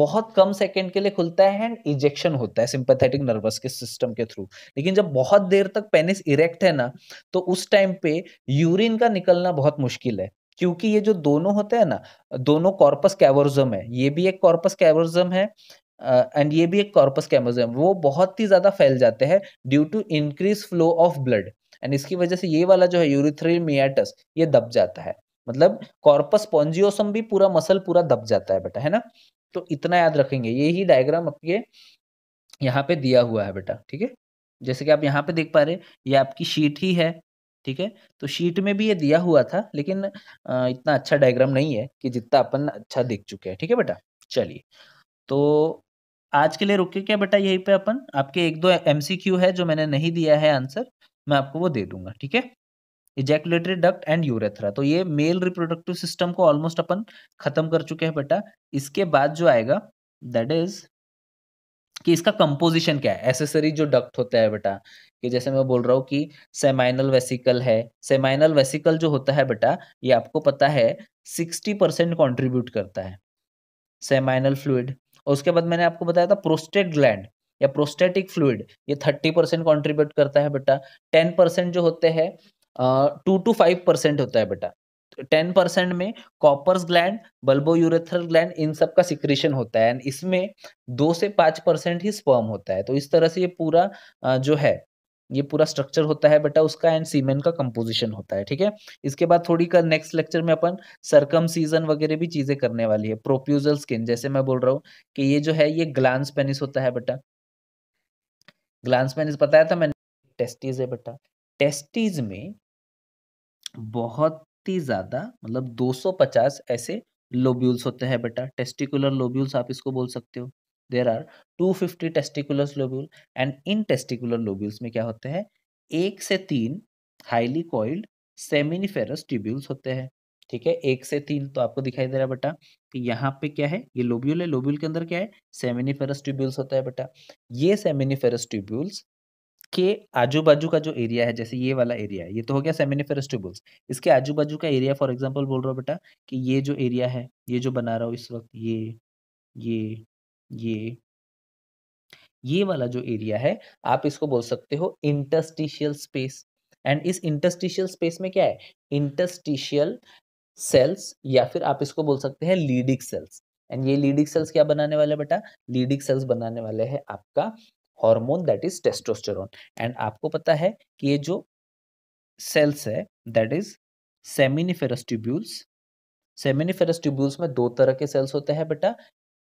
बहुत कम सेकंड के लिए खुलता है एंड इजेक्शन होता है सिंपैथेटिक नर्वस के सिस्टम के थ्रू लेकिन जब बहुत देर तक पेनिस इरेक्ट है ना तो उस टाइम पे यूरिन का निकलना बहुत मुश्किल है क्योंकि ये जो दोनों होते हैं ना दोनों कॉर्पस कैवर्जम है ये भी एक कॉर्पस कैवर्जम है एंड ये भी एक कॉर्पस कैमोजम वो बहुत ही ज्यादा फैल जाते हैं due to increase flow of blood and इसकी वजह से ये वाला जो है यूरिथ्रिल मियाटस ये दब जाता है मतलब कॉर्पस पॉन्जियोसम भी पूरा मसल पूरा दब जाता है बेटा है ना तो इतना याद रखेंगे ही डायग्राम आपके यहाँ पे दिया हुआ है बेटा ठीक है जैसे कि आप यहाँ पे देख पा रहे ये आपकी शीट ही है ठीक है तो शीट में भी ये दिया हुआ था लेकिन इतना अच्छा डायग्राम नहीं है कि जितना अपन अच्छा देख चुके हैं ठीक है बेटा चलिए तो आज के लिए रुके क्या बेटा यहीं पे अपन आपके एक दो एमसीक्यू है जो मैंने नहीं दिया है आंसर मैं आपको वो दे दूंगा ठीक है इजैकुलेटरी डक्ट एंड यूरेथ्रा तो ये मेल रिप्रोडक्टिव सिस्टम को ऑलमोस्ट अपन खत्म कर चुके हैं बेटा इसके बाद जो आएगा दैट इज कि इसका कंपोजिशन क्या है एसेसरी जो डक्ट होता है बेटा कि जैसे मैं बोल रहा हूँ कि सेमाइनल वेसिकल है सेमाइनल वेसिकल जो होता है बेटा ये आपको पता है सिक्सटी परसेंट कॉन्ट्रीब्यूट करता है सेमाइनल फ्लूड और उसके बाद मैंने आपको बताया था प्रोस्टेट ग्लैंड या प्रोस्टेटिक फ्लूड ये थर्टी परसेंट कॉन्ट्रीब्यूट करता है बेटा टेन परसेंट जो होते हैं टू टू फाइव परसेंट होता है बेटा टेन परसेंट में Cowper's gland bulbo bulbourethral gland इन सब का सिक्रीशन होता है एंड इसमें दो से पाँच परसेंट ही स्पर्म होता है तो इस तरह से ये पूरा जो है ये पूरा स्ट्रक्चर होता है बेटा उसका एंड सीमेन का कंपोजिशन होता है ठीक है इसके बाद थोड़ी कल नेक्स्ट लेक्चर में अपन सरकम सीजन वगैरह भी चीजें करने वाली है प्रोप्यूजल स्किन जैसे मैं बोल रहा हूँ कि ये जो है ये ग्लांस पेनिस होता है बेटा ग्लांस मैंने बताया था मैंने टेस्टीज है बेटा टेस्टीज में बहुत ही ज़्यादा मतलब 250 ऐसे लोब्यूल्स होते हैं बेटा टेस्टिकुलर लोब्यूल्स आप इसको बोल सकते हो there are 250 testicular lobule and इन टेस्टिकुलर लोब्यूल्स में क्या होते हैं एक से तीन हाईली कॉइल्ड सेमिनिफेरस ट्यूब्यूल्स होते हैं ठीक है एक से तीन तो आपको दिखाई दे रहा है बेटा कि तो यहाँ पे क्या है ये लोब्यूल है लोब्यूल के अंदर क्या है सेमिनिफेरस ट्यूब्यूल्स होता है बेटा ये सेमिनिफेरस ट्यूब्यूल्स के आजू बाजू का जो एरिया है जैसे ये वाला एरिया है ये तो हो गया सेमिनिफेरस ट्यूबल्स इसके आजू बाजू का एरिया फॉर एग्जाम्पल बोल रहा हूँ बेटा कि ये जो एरिया है ये जो बना रहा हूँ इस वक्त ये ये ये ये वाला जो एरिया है आप इसको बोल सकते हो इंटरस्टिशियल स्पेस एंड इस इंटरस्टिशियल स्पेस में क्या है इंटरस्टिशियल सेल्स या फिर आप इसको बोल सकते हैं लीडिक सेल्स एंड ये लीडिक सेल्स क्या बनाने वाले बेटा लीडिक सेल्स बनाने वाले है आपका hormone that is testosterone and आपको पता है कि ये जो सेल्स है दैट इज सेमिनिफेरस्टिब्यूल्स सेमिनिफेरस्टिब्यूल्स में दो तरह के सेल्स होते हैं बेटा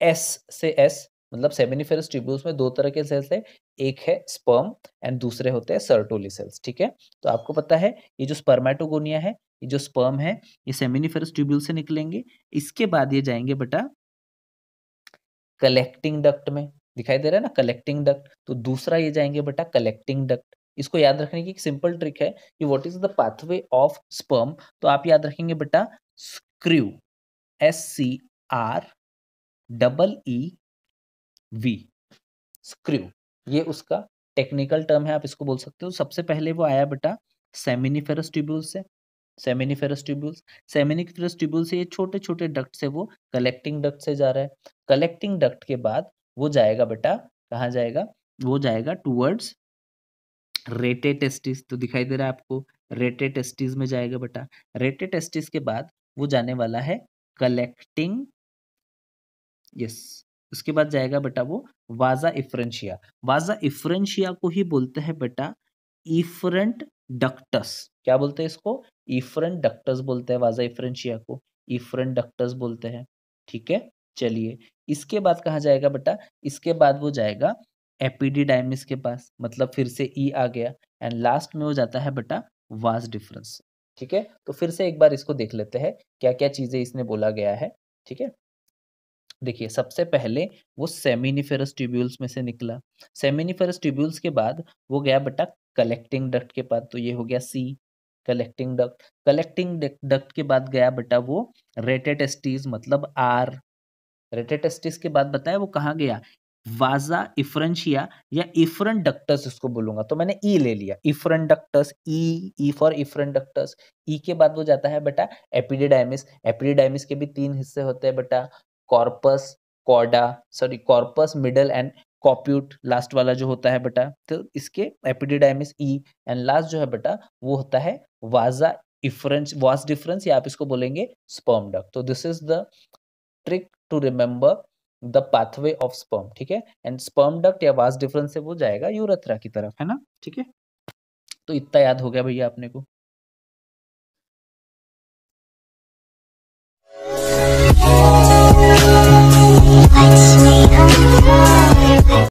एस से एस मतलब सेमिनिफेरस ट्यूब्यूल्स में दो तरह के सेल्स है एक है स्पर्म एंड दूसरे होते हैं सर्टोली सेल्स ठीक है तो आपको पता है ये जो स्पर्मेटोगोनिया है ये जो स्पर्म है ये सेमिनिफेरस ट्यूब्यूल से निकलेंगे इसके बाद ये जाएंगे बेटा कलेक्टिंग डक्ट में दिखाई दे रहा है ना कलेक्टिंग डक्ट तो दूसरा ये जाएंगे बेटा कलेक्टिंग डक्ट इसको याद रखने की एक सिंपल ट्रिक है कि what is the pathway of sperm तो आप याद रखेंगे बेटा screw S C R double E V screw ये उसका टेक्निकल टर्म है आप इसको बोल सकते हो सबसे पहले वो आया बेटा सेमिनिफेरस ट्यूब्यूल से सेमिनिफेरस ट्यूबुल्स सेमिनिफेरस ट्यूबुल से ये छोटे छोटे डक्ट से वो कलेक्टिंग डक्ट से जा रहा है कलेक्टिंग डक्ट के बाद वो जाएगा बेटा कहाँ जाएगा वो जाएगा टूवर्ड्स रेटे टेस्टिस तो दिखाई दे रहा है आपको रेटे टेस्टिस में जाएगा बेटा रेटे टेस्टिस के बाद वो जाने वाला है कलेक्टिंग यस उसके बाद जाएगा बेटा वो वाजा इफ्रेंशिया वाजा इफ्रेंशिया को ही बोलते हैं बेटा इफरेंट डक्टस क्या बोलते हैं इसको इफ्रन डक्टस बोलते हैं वाजा इफ्रेंशिया को इफ्रन डक्टस बोलते हैं ठीक है चलिए इसके बाद कहा जाएगा बेटा इसके बाद वो जाएगा एपीडीडाइमिस के पास मतलब फिर से ई e आ गया एंड लास्ट में वो जाता है बेटा वाज डिफरेंस ठीक है तो फिर से एक बार इसको देख लेते हैं क्या क्या चीज़ें इसने बोला गया है ठीक है देखिए सबसे पहले वो सेमिनिफेरस ट्यूब्यूल्स में से निकला सेमिनिफेरस ट्यूब्यूल्स के बाद वो गया बेटा कलेक्टिंग डक्ट के बाद तो ये हो गया सी कलेक्टिंग डक्ट कलेक्टिंग डक्ट के बाद गया बेटा वो रेटेड एस्टीज मतलब आर रेटेड एस्टीज के बाद बताया वो कहाँ गया वाजा इफ्रेंशिया या इफ्रन डक्टस इसको बोलूंगा तो मैंने ई e ले लिया efferent ducts E E for efferent ducts E के बाद वो जाता है बेटा एपिडिडाइमिस एपिडिडाइमिस के भी तीन हिस्से होते हैं बेटा corpus cauda sorry corpus middle and caput last वाला जो होता है बेटा तो इसके एपिडिडाइमिस ई एंड लास्ट जो है बेटा वो होता है वाजा इफरेंस वाज डिफरेंस या आप इसको बोलेंगे स्पर्म डक तो this is the trick to remember the pathway of sperm ठीक है एंड स्पर्म डक्ट या वाज डिफरेंस से वो जाएगा यूरेथ्रा की तरफ है ना ठीक है तो इतना याद हो गया भैया आपने को Lights me up.